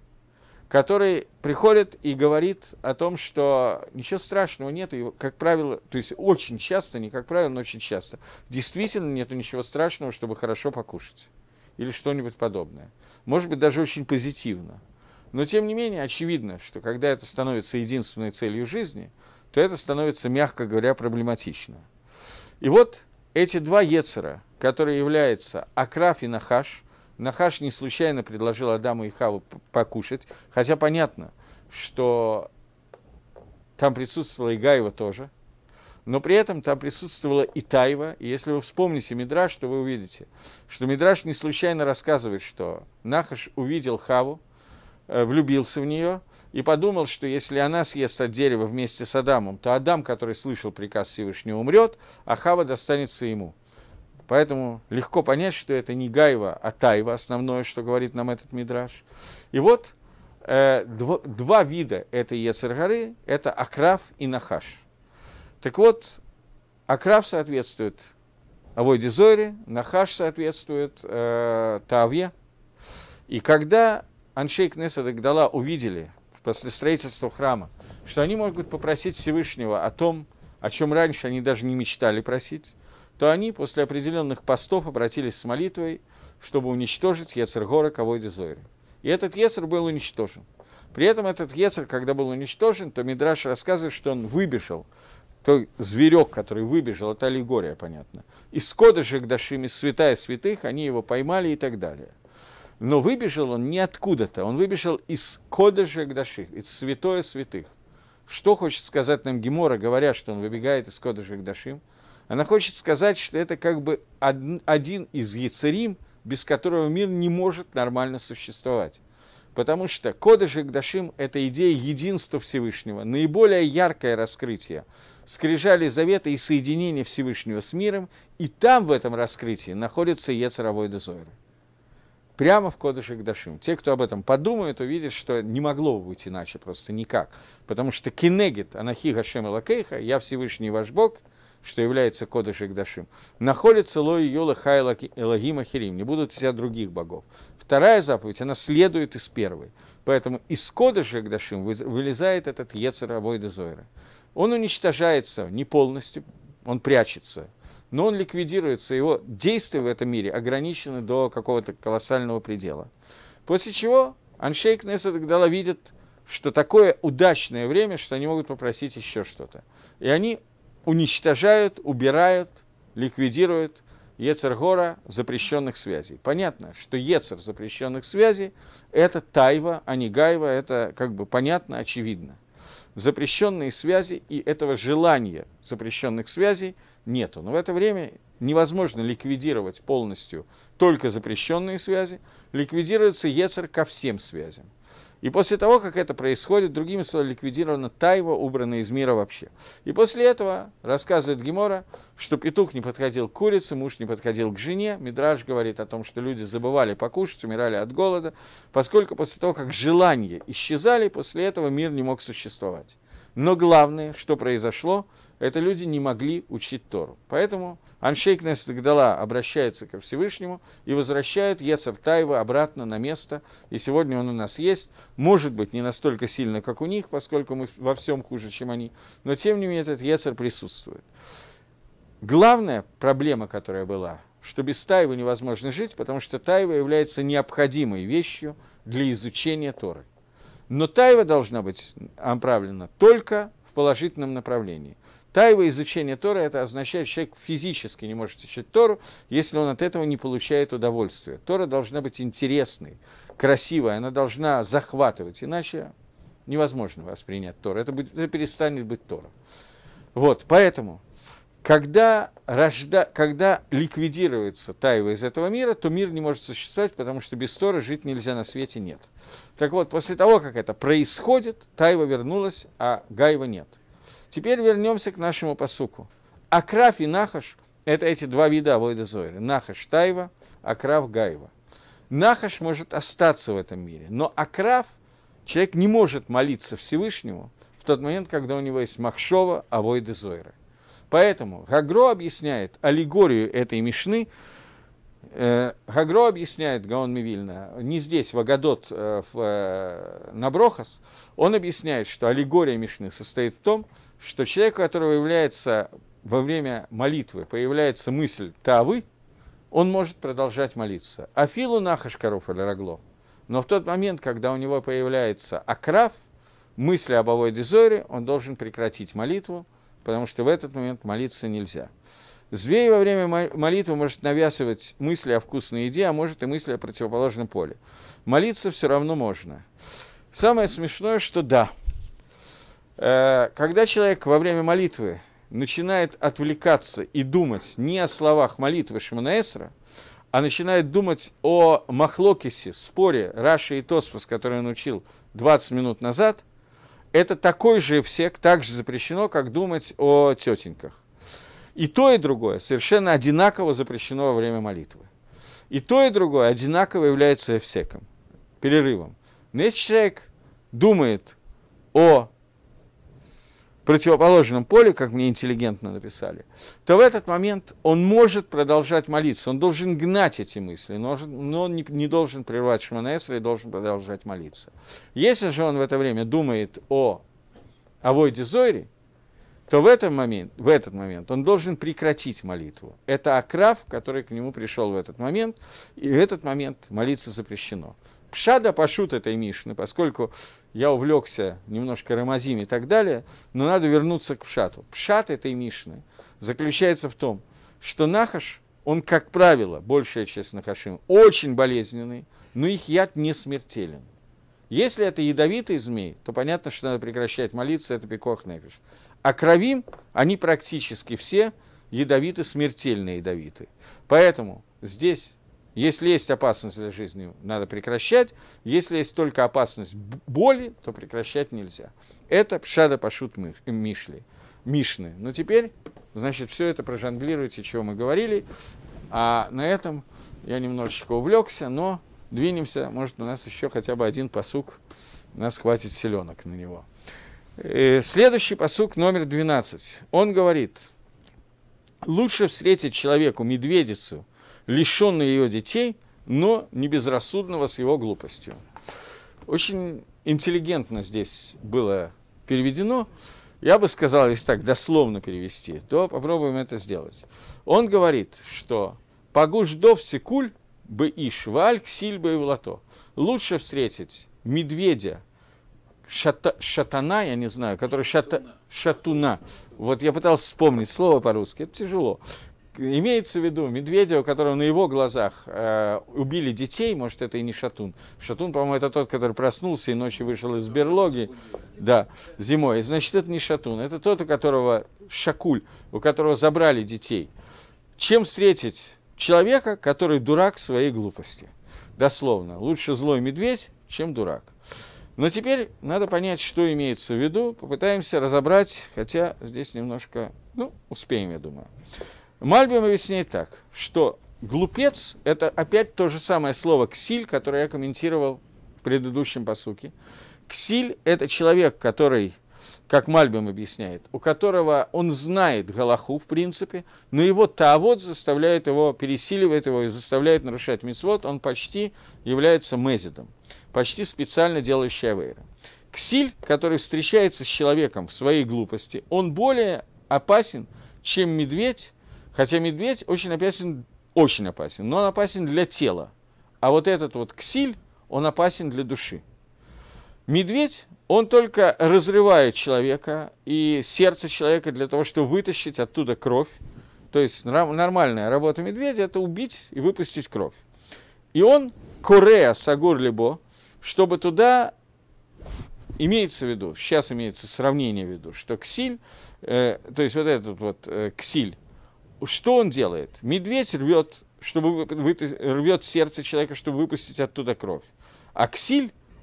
который приходит и говорит о том, что ничего страшного нет, и, как правило, то есть очень часто, не как правило, но очень часто, действительно нет ничего страшного, чтобы хорошо покушать или что-нибудь подобное. Может быть, даже очень позитивно. Но, тем не менее, очевидно, что когда это становится единственной целью жизни, то это становится, мягко говоря, проблематично. И вот эти два Ецера, которые являются Акраф и Нахаш, Нахаш не случайно предложил Адаму и Хаву покушать, хотя понятно, что там присутствовала и Гаева тоже, но при этом там присутствовала и Тайва. И если вы вспомните Мидраш, то вы увидите, что Мидраш не случайно рассказывает, что Нахаш увидел Хаву, Э, влюбился в нее и подумал, что если она съест от дерева вместе с Адамом, то Адам, который слышал приказ Всевышнего, умрет, а Хава достанется ему. Поэтому легко понять, что это не Гаева, а Тайва основное, что говорит нам этот мидраж. И вот э, дво, два вида этой Ецергары – это Акрав и Нахаш. Так вот, Акрав соответствует Авой Дизоре, Нахаш соответствует э, Тавье. И когда Аншей Кнессет и увидели после строительства храма, что они могут попросить Всевышнего о том, о чем раньше они даже не мечтали просить, то они после определенных постов обратились с молитвой, чтобы уничтожить Ецер Гора Кавойде Зойри. И этот Ецер был уничтожен. При этом этот Ецер, когда был уничтожен, то Мидраш рассказывает, что он выбежал, той зверек, который выбежал, это аллегория, понятно. Из Кодышек Дашим, из святая святых, они его поймали и так далее – но выбежал он не откуда-то, он выбежал из Кодыша Гдаших, из святое святых. Что хочет сказать нам Гемора, говоря, что он выбегает из Кодыша Гдашим? Она хочет сказать, что это как бы один из яцерим, без которого мир не может нормально существовать. Потому что Кодыш и Гдашим – это идея единства Всевышнего, наиболее яркое раскрытие. Скрижали завета и соединение Всевышнего с миром, и там в этом раскрытии находится Ецаровой Дезойра прямо в Кодыше Дашим. Те, кто об этом подумают, увидят, что не могло быть иначе просто никак. Потому что кенегит анахи Гашем Лакейха, я Всевышний ваш Бог, что является Кодыш Дашим, находится Лой Йола Хай Элагим Ахирим, не будут себя других богов. Вторая заповедь, она следует из первой. Поэтому из Кодыша Дашим вылезает этот Ецер Абойда Зойра. Он уничтожается не полностью, он прячется – но он ликвидируется, его действия в этом мире ограничены до какого-то колоссального предела. После чего Аншей Кнессет Гдала видит, что такое удачное время, что они могут попросить еще что-то. И они уничтожают, убирают, ликвидируют Ецергора запрещенных связей. Понятно, что Ецер запрещенных связей – это Тайва, а не Гайва, это как бы понятно, очевидно – запрещенные связи и этого желания запрещенных связей нету. Но в это время невозможно ликвидировать полностью только запрещенные связи, ликвидируется Ецер ко всем связям. И после того, как это происходит, другими словами, ликвидирована Тайва, убрана из мира вообще. И после этого рассказывает Гемора, что петух не подходил к курице, муж не подходил к жене. Мидраж говорит о том, что люди забывали покушать, умирали от голода, поскольку после того, как желания исчезали, после этого мир не мог существовать. Но главное, что произошло, это люди не могли учить Тору. Поэтому Аншейк Гдала обращается ко Всевышнему и возвращает Ецер Таева обратно на место. И сегодня он у нас есть. Может быть, не настолько сильно, как у них, поскольку мы во всем хуже, чем они. Но, тем не менее, этот Ецер присутствует. Главная проблема, которая была, что без Таева невозможно жить, потому что Таева является необходимой вещью для изучения Торы. Но тайва должна быть направлена только в положительном направлении. Тайва изучение Тора, это означает, что человек физически не может изучать Тору, если он от этого не получает удовольствия. Тора должна быть интересной, красивой, она должна захватывать, иначе невозможно воспринять Тора. Это, будет, это перестанет быть Тором. Вот, поэтому когда, рожда... Когда ликвидируется Тайва из этого мира, то мир не может существовать, потому что без Торы жить нельзя на свете нет. Так вот, после того, как это происходит, Тайва вернулась, а Гайва нет. Теперь вернемся к нашему посуку. Акраф и Нахаш – это эти два вида Авойда Зойры. Нахаш – Тайва, Акраф – Гайва. Нахаш может остаться в этом мире, но Акраф – человек не может молиться Всевышнему в тот момент, когда у него есть Махшова Авойда Зойры. Поэтому Гагро объясняет аллегорию этой Мишны, Гагро э, объясняет, Гаон Мивильна, не здесь, в Агадот, э, в э, Наброхас, он объясняет, что аллегория Мишны состоит в том, что человек, у которого является во время молитвы, появляется мысль «тавы», он может продолжать молиться. Афилу нахашкаров или Рогло. Но в тот момент, когда у него появляется акраф, мысли об Авойде Зоре, он должен прекратить молитву – потому что в этот момент молиться нельзя. Зверь во время молитвы может навязывать мысли о вкусной еде, а может и мысли о противоположном поле. Молиться все равно можно. Самое смешное, что да. Э, когда человек во время молитвы начинает отвлекаться и думать не о словах молитвы Шманаэсра, а начинает думать о Махлокисе, споре Раши и Тосфос, который он учил 20 минут назад – это такой же эфсек, так же запрещено, как думать о тетеньках. И то, и другое совершенно одинаково запрещено во время молитвы. И то, и другое одинаково является эфсеком, перерывом. Но если человек думает о противоположном поле, как мне интеллигентно написали, то в этот момент он может продолжать молиться, он должен гнать эти мысли, но он не должен прервать Шманаэсра и должен продолжать молиться. Если же он в это время думает о Авойде Зойре, то в, этом момент, в этот момент он должен прекратить молитву. Это Акрав, который к нему пришел в этот момент, и в этот момент молиться запрещено. Пшада пошут этой Мишны, поскольку я увлекся немножко рамазим и так далее, но надо вернуться к пшату. Пшат этой Мишны заключается в том, что нахаш, он, как правило, большая часть нахашим, очень болезненный, но их яд не смертелен. Если это ядовитый змеи, то понятно, что надо прекращать молиться, это пикох нефиш. А кровим, они практически все ядовиты, смертельные ядовиты. Поэтому здесь если есть опасность для жизни, надо прекращать. Если есть только опасность боли, то прекращать нельзя. Это Пшада Пашут Мишли. Мишны. Но теперь, значит, все это прожонглируйте, чего мы говорили. А на этом я немножечко увлекся, но двинемся. Может, у нас еще хотя бы один посук. У нас хватит селенок на него. Э, следующий посук номер 12. Он говорит, лучше встретить человеку медведицу лишенный ее детей, но не безрассудного с его глупостью. Очень интеллигентно здесь было переведено. Я бы сказал, если так дословно перевести, то попробуем это сделать. Он говорит, что «погуш дов секуль бы иш, валь ксиль бы и влато». Лучше встретить медведя, шата, шатана, я не знаю, который шата, шатуна. Вот я пытался вспомнить слово по-русски, это тяжело. Имеется в виду Медведева, которого на его глазах э, убили детей, может, это и не Шатун. Шатун, по-моему, это тот, который проснулся и ночью вышел из берлоги, да, зимой. Значит, это не Шатун, это тот, у которого Шакуль, у которого забрали детей. Чем встретить человека, который дурак своей глупости? Дословно, лучше злой медведь, чем дурак. Но теперь надо понять, что имеется в виду. Попытаемся разобрать, хотя здесь немножко, ну, успеем, я думаю. Мальбим объясняет так, что глупец – это опять то же самое слово «ксиль», которое я комментировал в предыдущем посуке. Ксиль – это человек, который, как Мальбим объясняет, у которого он знает Галаху, в принципе, но его таавод заставляет его, пересиливает его и заставляет нарушать мицвод, он почти является мезидом, почти специально делающий авейра. Ксиль, который встречается с человеком в своей глупости, он более опасен, чем медведь, Хотя медведь очень опасен, очень опасен, но он опасен для тела. А вот этот вот ксиль, он опасен для души. Медведь, он только разрывает человека и сердце человека для того, чтобы вытащить оттуда кровь. То есть нормальная работа медведя – это убить и выпустить кровь. И он, Корея Сагур Либо, чтобы туда имеется в виду, сейчас имеется сравнение в виду, что ксиль, э, то есть вот этот вот э, ксиль, что он делает? Медведь рвет, чтобы вы, рвет сердце человека, чтобы выпустить оттуда кровь. А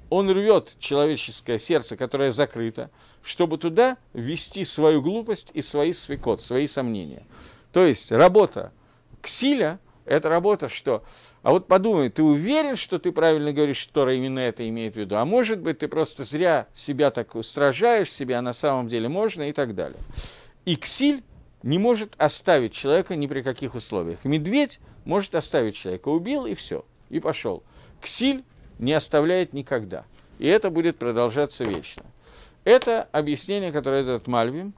он рвет человеческое сердце, которое закрыто, чтобы туда ввести свою глупость и свои свекот, свои сомнения. То есть работа ксиля – это работа, что... А вот подумай, ты уверен, что ты правильно говоришь, что Тора именно это имеет в виду? А может быть, ты просто зря себя так устражаешь, себя на самом деле можно и так далее. И ксиль не может оставить человека ни при каких условиях. Медведь может оставить человека. Убил и все, и пошел. Ксиль не оставляет никогда. И это будет продолжаться вечно. Это объяснение, которое дает Мальвим.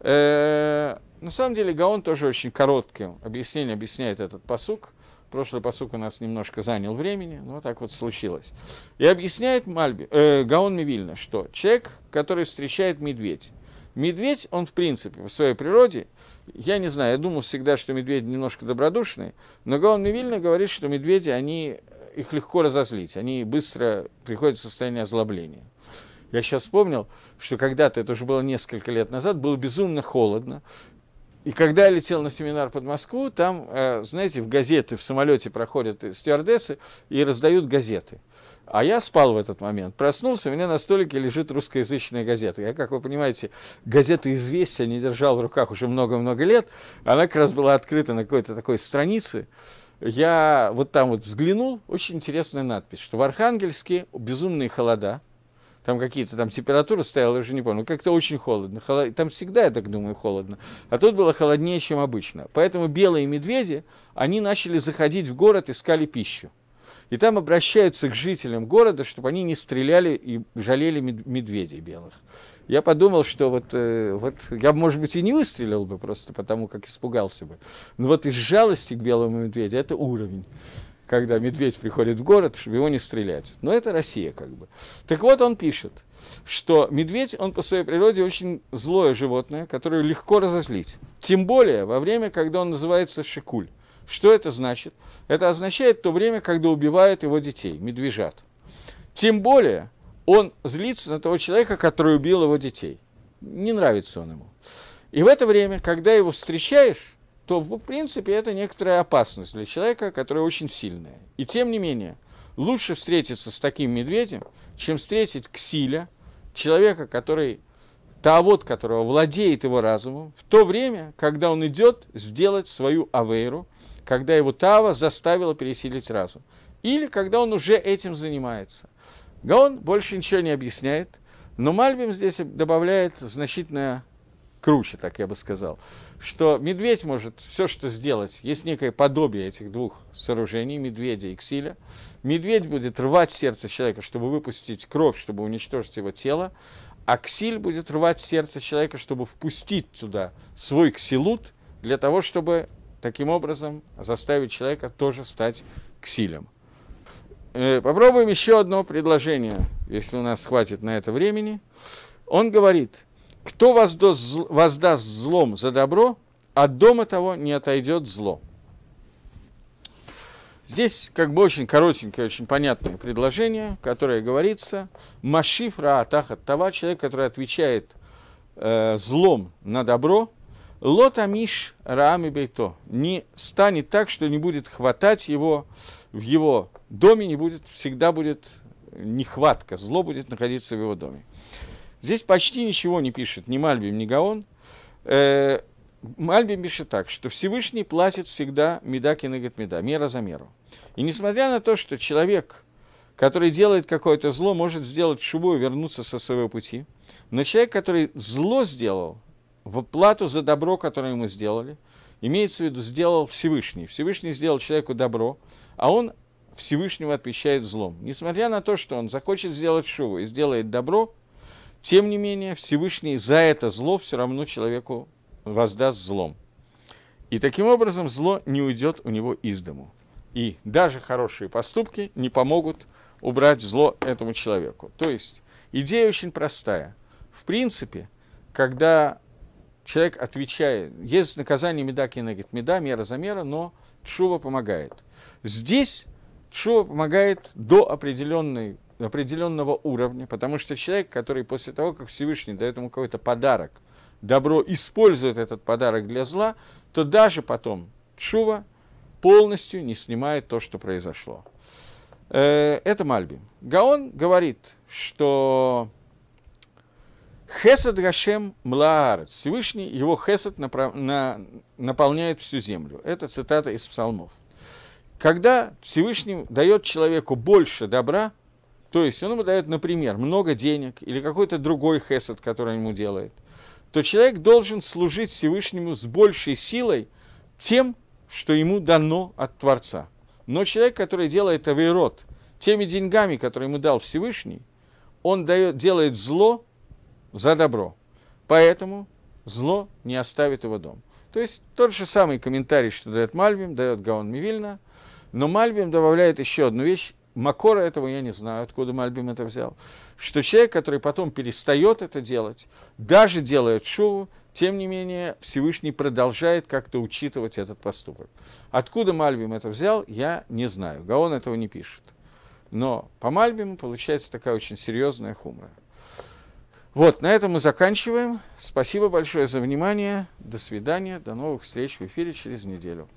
Э, на самом деле Гаон тоже очень коротким объяснением объясняет этот посук. Прошлый посук у нас немножко занял времени, но так вот случилось. И объясняет Мальби, э, Гаон Мивильна, что человек, который встречает медведь, Медведь, он в принципе, в своей природе, я не знаю, я думал всегда, что медведи немножко добродушные, но Гаон Мивильна говорит, что медведи, они, э, их легко разозлить, они быстро приходят в состояние озлобления. Я сейчас вспомнил, что когда-то, это уже было несколько лет назад, было безумно холодно. И когда я летел на семинар под Москву, там, э, знаете, в газеты, в самолете проходят стюардессы и раздают газеты. А я спал в этот момент, проснулся, у меня на столике лежит русскоязычная газета. Я, как вы понимаете, газету «Известия» не держал в руках уже много-много лет. Она как раз была открыта на какой-то такой странице. Я вот там вот взглянул, очень интересная надпись, что в Архангельске безумные холода, там какие-то там температуры стояла, уже не помню, как-то очень холодно. Холод... Там всегда, я так думаю, холодно. А тут было холоднее, чем обычно. Поэтому белые медведи, они начали заходить в город, искали пищу. И там обращаются к жителям города, чтобы они не стреляли и жалели медведей белых. Я подумал, что вот, э, вот я, может быть, и не выстрелил бы просто потому, как испугался бы. Но вот из жалости к белому медведю это уровень когда медведь приходит в город, чтобы его не стрелять. Но это Россия как бы. Так вот он пишет, что медведь, он по своей природе очень злое животное, которое легко разозлить. Тем более во время, когда он называется шикуль. Что это значит? Это означает то время, когда убивают его детей, медвежат. Тем более он злится на того человека, который убил его детей. Не нравится он ему. И в это время, когда его встречаешь, то, в принципе, это некоторая опасность для человека, которая очень сильная. И тем не менее, лучше встретиться с таким медведем, чем встретить ксиля, человека, который Таавод, которого владеет его разумом, в то время, когда он идет сделать свою авейру – когда его Тава заставила пересилить разум. Или когда он уже этим занимается. Гаон больше ничего не объясняет, но Мальбим здесь добавляет значительное круче, так я бы сказал, что медведь может все, что сделать. Есть некое подобие этих двух сооружений, медведя и ксиля. Медведь будет рвать сердце человека, чтобы выпустить кровь, чтобы уничтожить его тело, а ксиль будет рвать сердце человека, чтобы впустить туда свой ксилут для того, чтобы таким образом заставить человека тоже стать ксилем. Э, попробуем еще одно предложение, если у нас хватит на это времени. Он говорит, кто воздаст злом за добро, от дома того не отойдет зло. Здесь как бы очень коротенькое, очень понятное предложение, которое говорится машифра раатах от человек, который отвечает э, злом на добро – Лотамиш Раам и Бейто не станет так, что не будет хватать его в его доме, не будет, всегда будет нехватка, зло будет находиться в его доме. Здесь почти ничего не пишет ни Мальбим, ни Гаон. Э, Мальбим пишет так, что Всевышний платит всегда медаки на меда, мера за меру. И несмотря на то, что человек, который делает какое-то зло, может сделать шубу и вернуться со своего пути, но человек, который зло сделал, в плату за добро, которое мы сделали, имеется в виду, сделал Всевышний. Всевышний сделал человеку добро, а он Всевышнего отвечает злом. Несмотря на то, что он захочет сделать шуву и сделает добро, тем не менее Всевышний за это зло все равно человеку воздаст злом. И таким образом зло не уйдет у него из дому. И даже хорошие поступки не помогут убрать зло этому человеку. То есть идея очень простая. В принципе, когда человек отвечает, есть наказание меда кинегит меда, мера за мера, но чува помогает. Здесь чува помогает до определенной определенного уровня, потому что человек, который после того, как Всевышний дает ему какой-то подарок, добро использует этот подарок для зла, то даже потом Чува полностью не снимает то, что произошло. Э, это Мальби. Гаон говорит, что Хесед Гашем Млаарец. Всевышний, его Хесед направ... на... наполняет всю землю. Это цитата из псалмов. Когда Всевышний дает человеку больше добра, то есть он ему дает, например, много денег или какой-то другой хесед, который ему делает, то человек должен служить Всевышнему с большей силой тем, что ему дано от Творца. Но человек, который делает авейрод, теми деньгами, которые ему дал Всевышний, он дает, делает зло за добро. Поэтому зло не оставит его дом. То есть тот же самый комментарий, что дает Мальбим, дает Гаон Мивильна, но Мальбим добавляет еще одну вещь, Макора этого я не знаю, откуда Мальбим это взял, что человек, который потом перестает это делать, даже делает шуву, тем не менее Всевышний продолжает как-то учитывать этот поступок. Откуда Мальбим это взял, я не знаю, Гаон этого не пишет. Но по Мальбиму получается такая очень серьезная хумра. Вот, на этом мы заканчиваем. Спасибо большое за внимание. До свидания. До новых встреч в эфире через неделю.